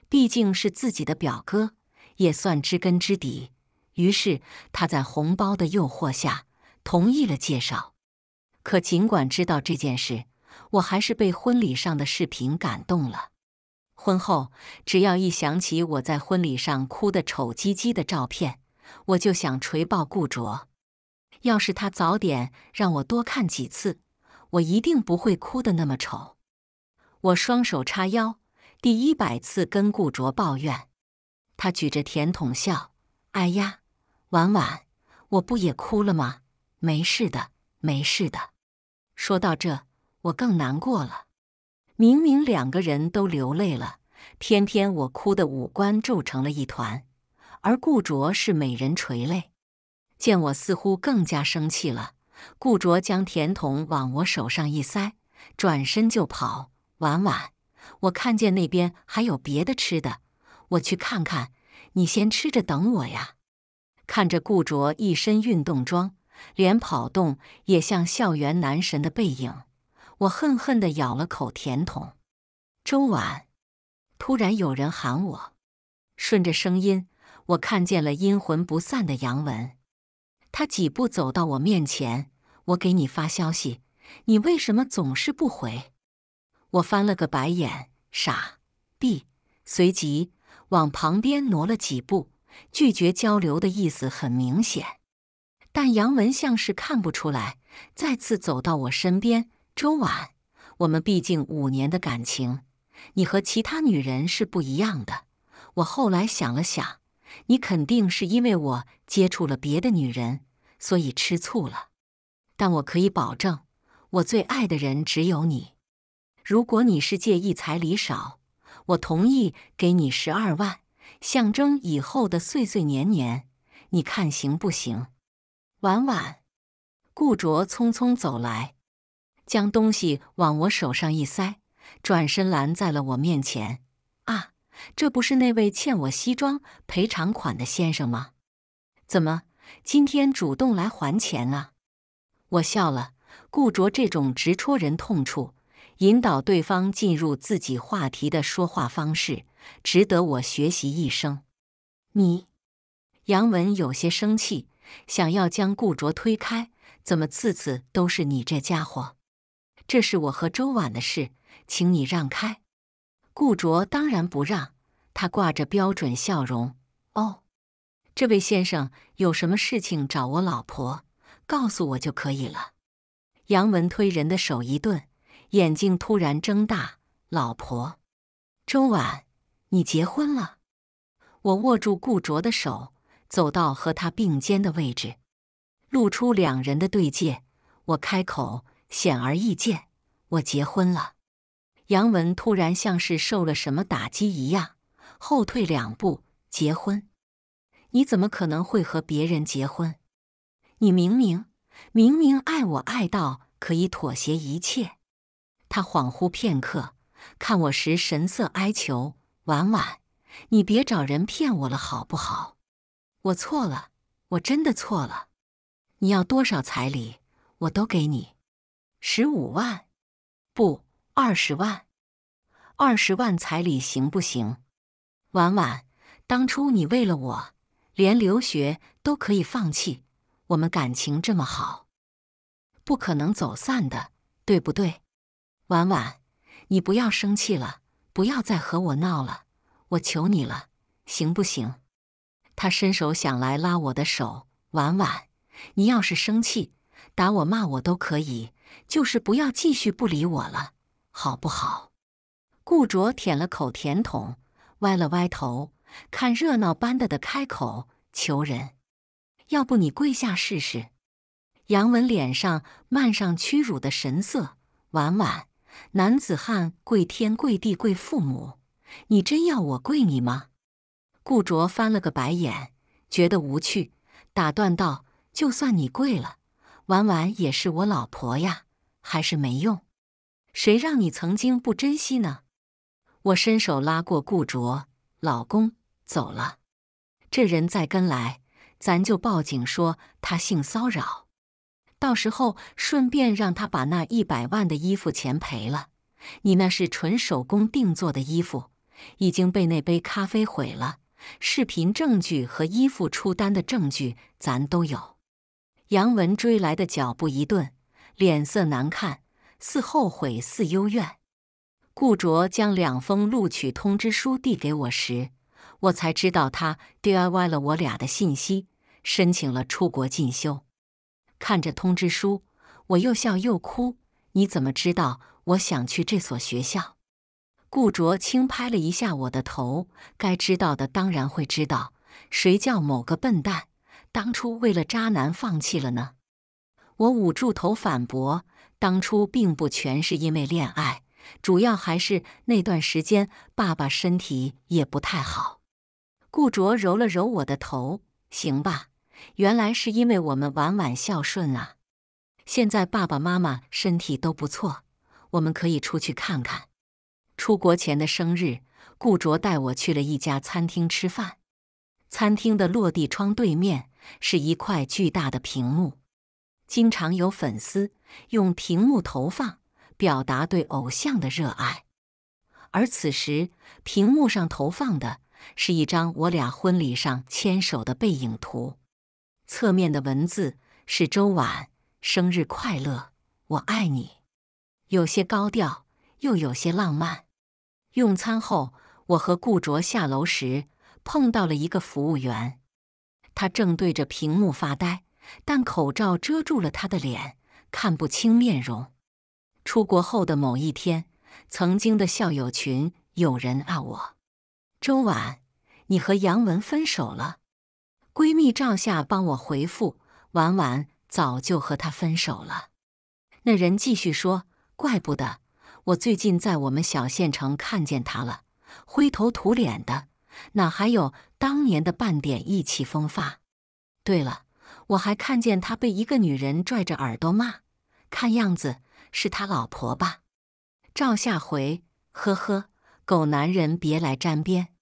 毕竟是自己的表哥，也算知根知底。于是他在红包的诱惑下同意了介绍。可尽管知道这件事，我还是被婚礼上的视频感动了。婚后，只要一想起我在婚礼上哭得丑唧唧的照片，我就想锤爆顾卓。要是他早点让我多看几次，我一定不会哭得那么丑。我双手叉腰，第一百次跟顾卓抱怨。他举着甜筒笑：“哎呀，婉婉，我不也哭了吗？没事的，没事的。”说到这，我更难过了。明明两个人都流泪了，偏偏我哭的五官皱成了一团，而顾卓是美人垂泪。见我似乎更加生气了，顾卓将甜筒往我手上一塞，转身就跑。婉婉，我看见那边还有别的吃的，我去看看，你先吃着等我呀。看着顾卓一身运动装，连跑动也像校园男神的背影，我恨恨的咬了口甜筒。周婉，突然有人喊我，顺着声音，我看见了阴魂不散的杨文。他几步走到我面前，我给你发消息，你为什么总是不回？我翻了个白眼，傻逼，随即往旁边挪了几步，拒绝交流的意思很明显。但杨文像是看不出来，再次走到我身边。周婉，我们毕竟五年的感情，你和其他女人是不一样的。我后来想了想，你肯定是因为我接触了别的女人，所以吃醋了。但我可以保证，我最爱的人只有你。如果你是介意彩礼少，我同意给你十二万，象征以后的岁岁年年。你看行不行？晚晚，顾卓匆匆走来，将东西往我手上一塞，转身拦在了我面前。啊，这不是那位欠我西装赔偿款的先生吗？怎么今天主动来还钱啊？我笑了，顾卓这种直戳人痛处。引导对方进入自己话题的说话方式，值得我学习一生。你，杨文有些生气，想要将顾卓推开。怎么次次都是你这家伙？这是我和周婉的事，请你让开。顾卓当然不让，他挂着标准笑容。哦，这位先生有什么事情找我老婆，告诉我就可以了。杨文推人的手一顿。眼睛突然睁大，老婆，周婉，你结婚了？我握住顾卓的手，走到和他并肩的位置，露出两人的对戒。我开口，显而易见，我结婚了。杨文突然像是受了什么打击一样，后退两步，结婚？你怎么可能会和别人结婚？你明明明明爱我，爱到可以妥协一切。他恍惚片刻，看我时神色哀求：“婉婉，你别找人骗我了，好不好？我错了，我真的错了。你要多少彩礼，我都给你。十五万？不，二十万。二十万彩礼行不行？婉婉，当初你为了我，连留学都可以放弃。我们感情这么好，不可能走散的，对不对？”婉婉，你不要生气了，不要再和我闹了，我求你了，行不行？他伸手想来拉我的手，婉婉，你要是生气，打我骂我都可以，就是不要继续不理我了，好不好？顾卓舔了口甜筒，歪了歪头，看热闹般的的开口求人，要不你跪下试试？杨文脸上漫上屈辱的神色，婉婉。男子汉跪天跪地跪父母，你真要我跪你吗？顾卓翻了个白眼，觉得无趣，打断道：“就算你跪了，婉婉也是我老婆呀，还是没用。谁让你曾经不珍惜呢？”我伸手拉过顾卓，老公走了，这人再跟来，咱就报警说他性骚扰。到时候顺便让他把那一百万的衣服钱赔了。你那是纯手工定做的衣服，已经被那杯咖啡毁了。视频证据和衣服出单的证据咱都有。杨文追来的脚步一顿，脸色难看，似后悔似幽怨。顾卓将两封录取通知书递给我时，我才知道他 DIY 了我俩的信息，申请了出国进修。看着通知书，我又笑又哭。你怎么知道我想去这所学校？顾卓轻拍了一下我的头：“该知道的当然会知道，谁叫某个笨蛋当初为了渣男放弃了呢？”我捂住头反驳：“当初并不全是因为恋爱，主要还是那段时间爸爸身体也不太好。”顾卓揉了揉我的头：“行吧。”原来是因为我们晚晚孝顺啊！现在爸爸妈妈身体都不错，我们可以出去看看。出国前的生日，顾卓带我去了一家餐厅吃饭。餐厅的落地窗对面是一块巨大的屏幕，经常有粉丝用屏幕投放表达对偶像的热爱。而此时屏幕上投放的是一张我俩婚礼上牵手的背影图。侧面的文字是“周婉生日快乐，我爱你”，有些高调，又有些浪漫。用餐后，我和顾卓下楼时碰到了一个服务员，他正对着屏幕发呆，但口罩遮住了他的脸，看不清面容。出国后的某一天，曾经的校友群有人啊我，周婉，你和杨文分手了。闺蜜赵夏帮我回复：“婉婉早就和他分手了。”那人继续说：“怪不得，我最近在我们小县城看见他了，灰头土脸的，哪还有当年的半点意气风发？对了，我还看见他被一个女人拽着耳朵骂，看样子是他老婆吧？”赵夏回：“呵呵，狗男人别来沾边。”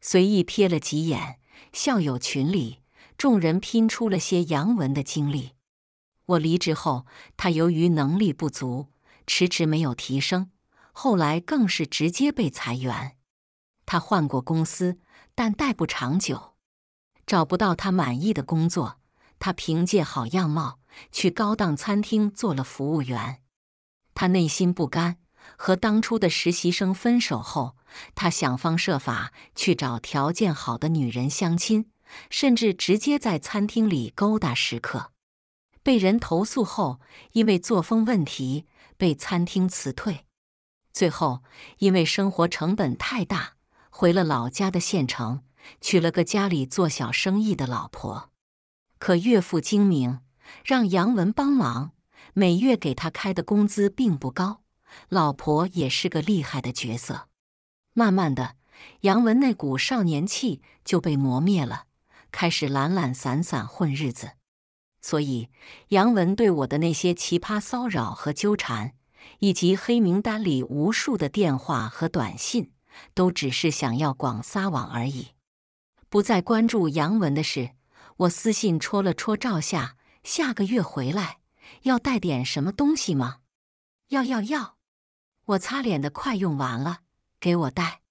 随意瞥了几眼。校友群里，众人拼出了些洋文的经历。我离职后，他由于能力不足，迟迟没有提升，后来更是直接被裁员。他换过公司，但待不长久，找不到他满意的工作。他凭借好样貌去高档餐厅做了服务员，他内心不甘。和当初的实习生分手后，他想方设法去找条件好的女人相亲，甚至直接在餐厅里勾搭食客，被人投诉后，因为作风问题被餐厅辞退。最后，因为生活成本太大，回了老家的县城，娶了个家里做小生意的老婆。可岳父精明，让杨文帮忙，每月给他开的工资并不高。老婆也是个厉害的角色。慢慢的，杨文那股少年气就被磨灭了，开始懒懒散散混日子。所以，杨文对我的那些奇葩骚扰和纠缠，以及黑名单里无数的电话和短信，都只是想要广撒网而已。不再关注杨文的事，我私信戳了戳赵夏：“下个月回来要带点什么东西吗？”“要要要。”我擦脸的快用完了，给我带。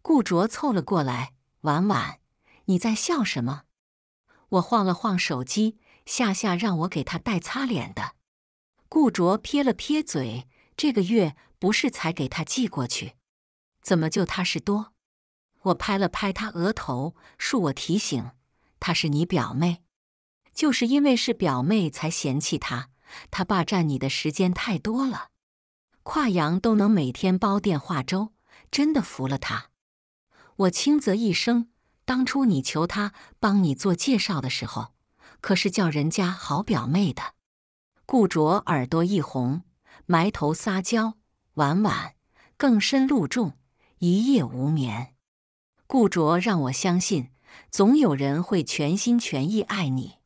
顾卓凑了过来，婉婉，你在笑什么？我晃了晃手机，夏夏让我给她带擦脸的。顾卓撇了撇嘴，这个月不是才给她寄过去，怎么就她是多？我拍了拍他额头，恕我提醒，她是你表妹，就是因为是表妹才嫌弃她，她霸占你的时间太多了。跨洋都能每天煲电话粥，真的服了他。我轻则一声，当初你求他帮你做介绍的时候，可是叫人家好表妹的。顾卓耳朵一红，埋头撒娇。婉婉更深露重，一夜无眠。顾卓让我相信，总有人会全心全意爱你。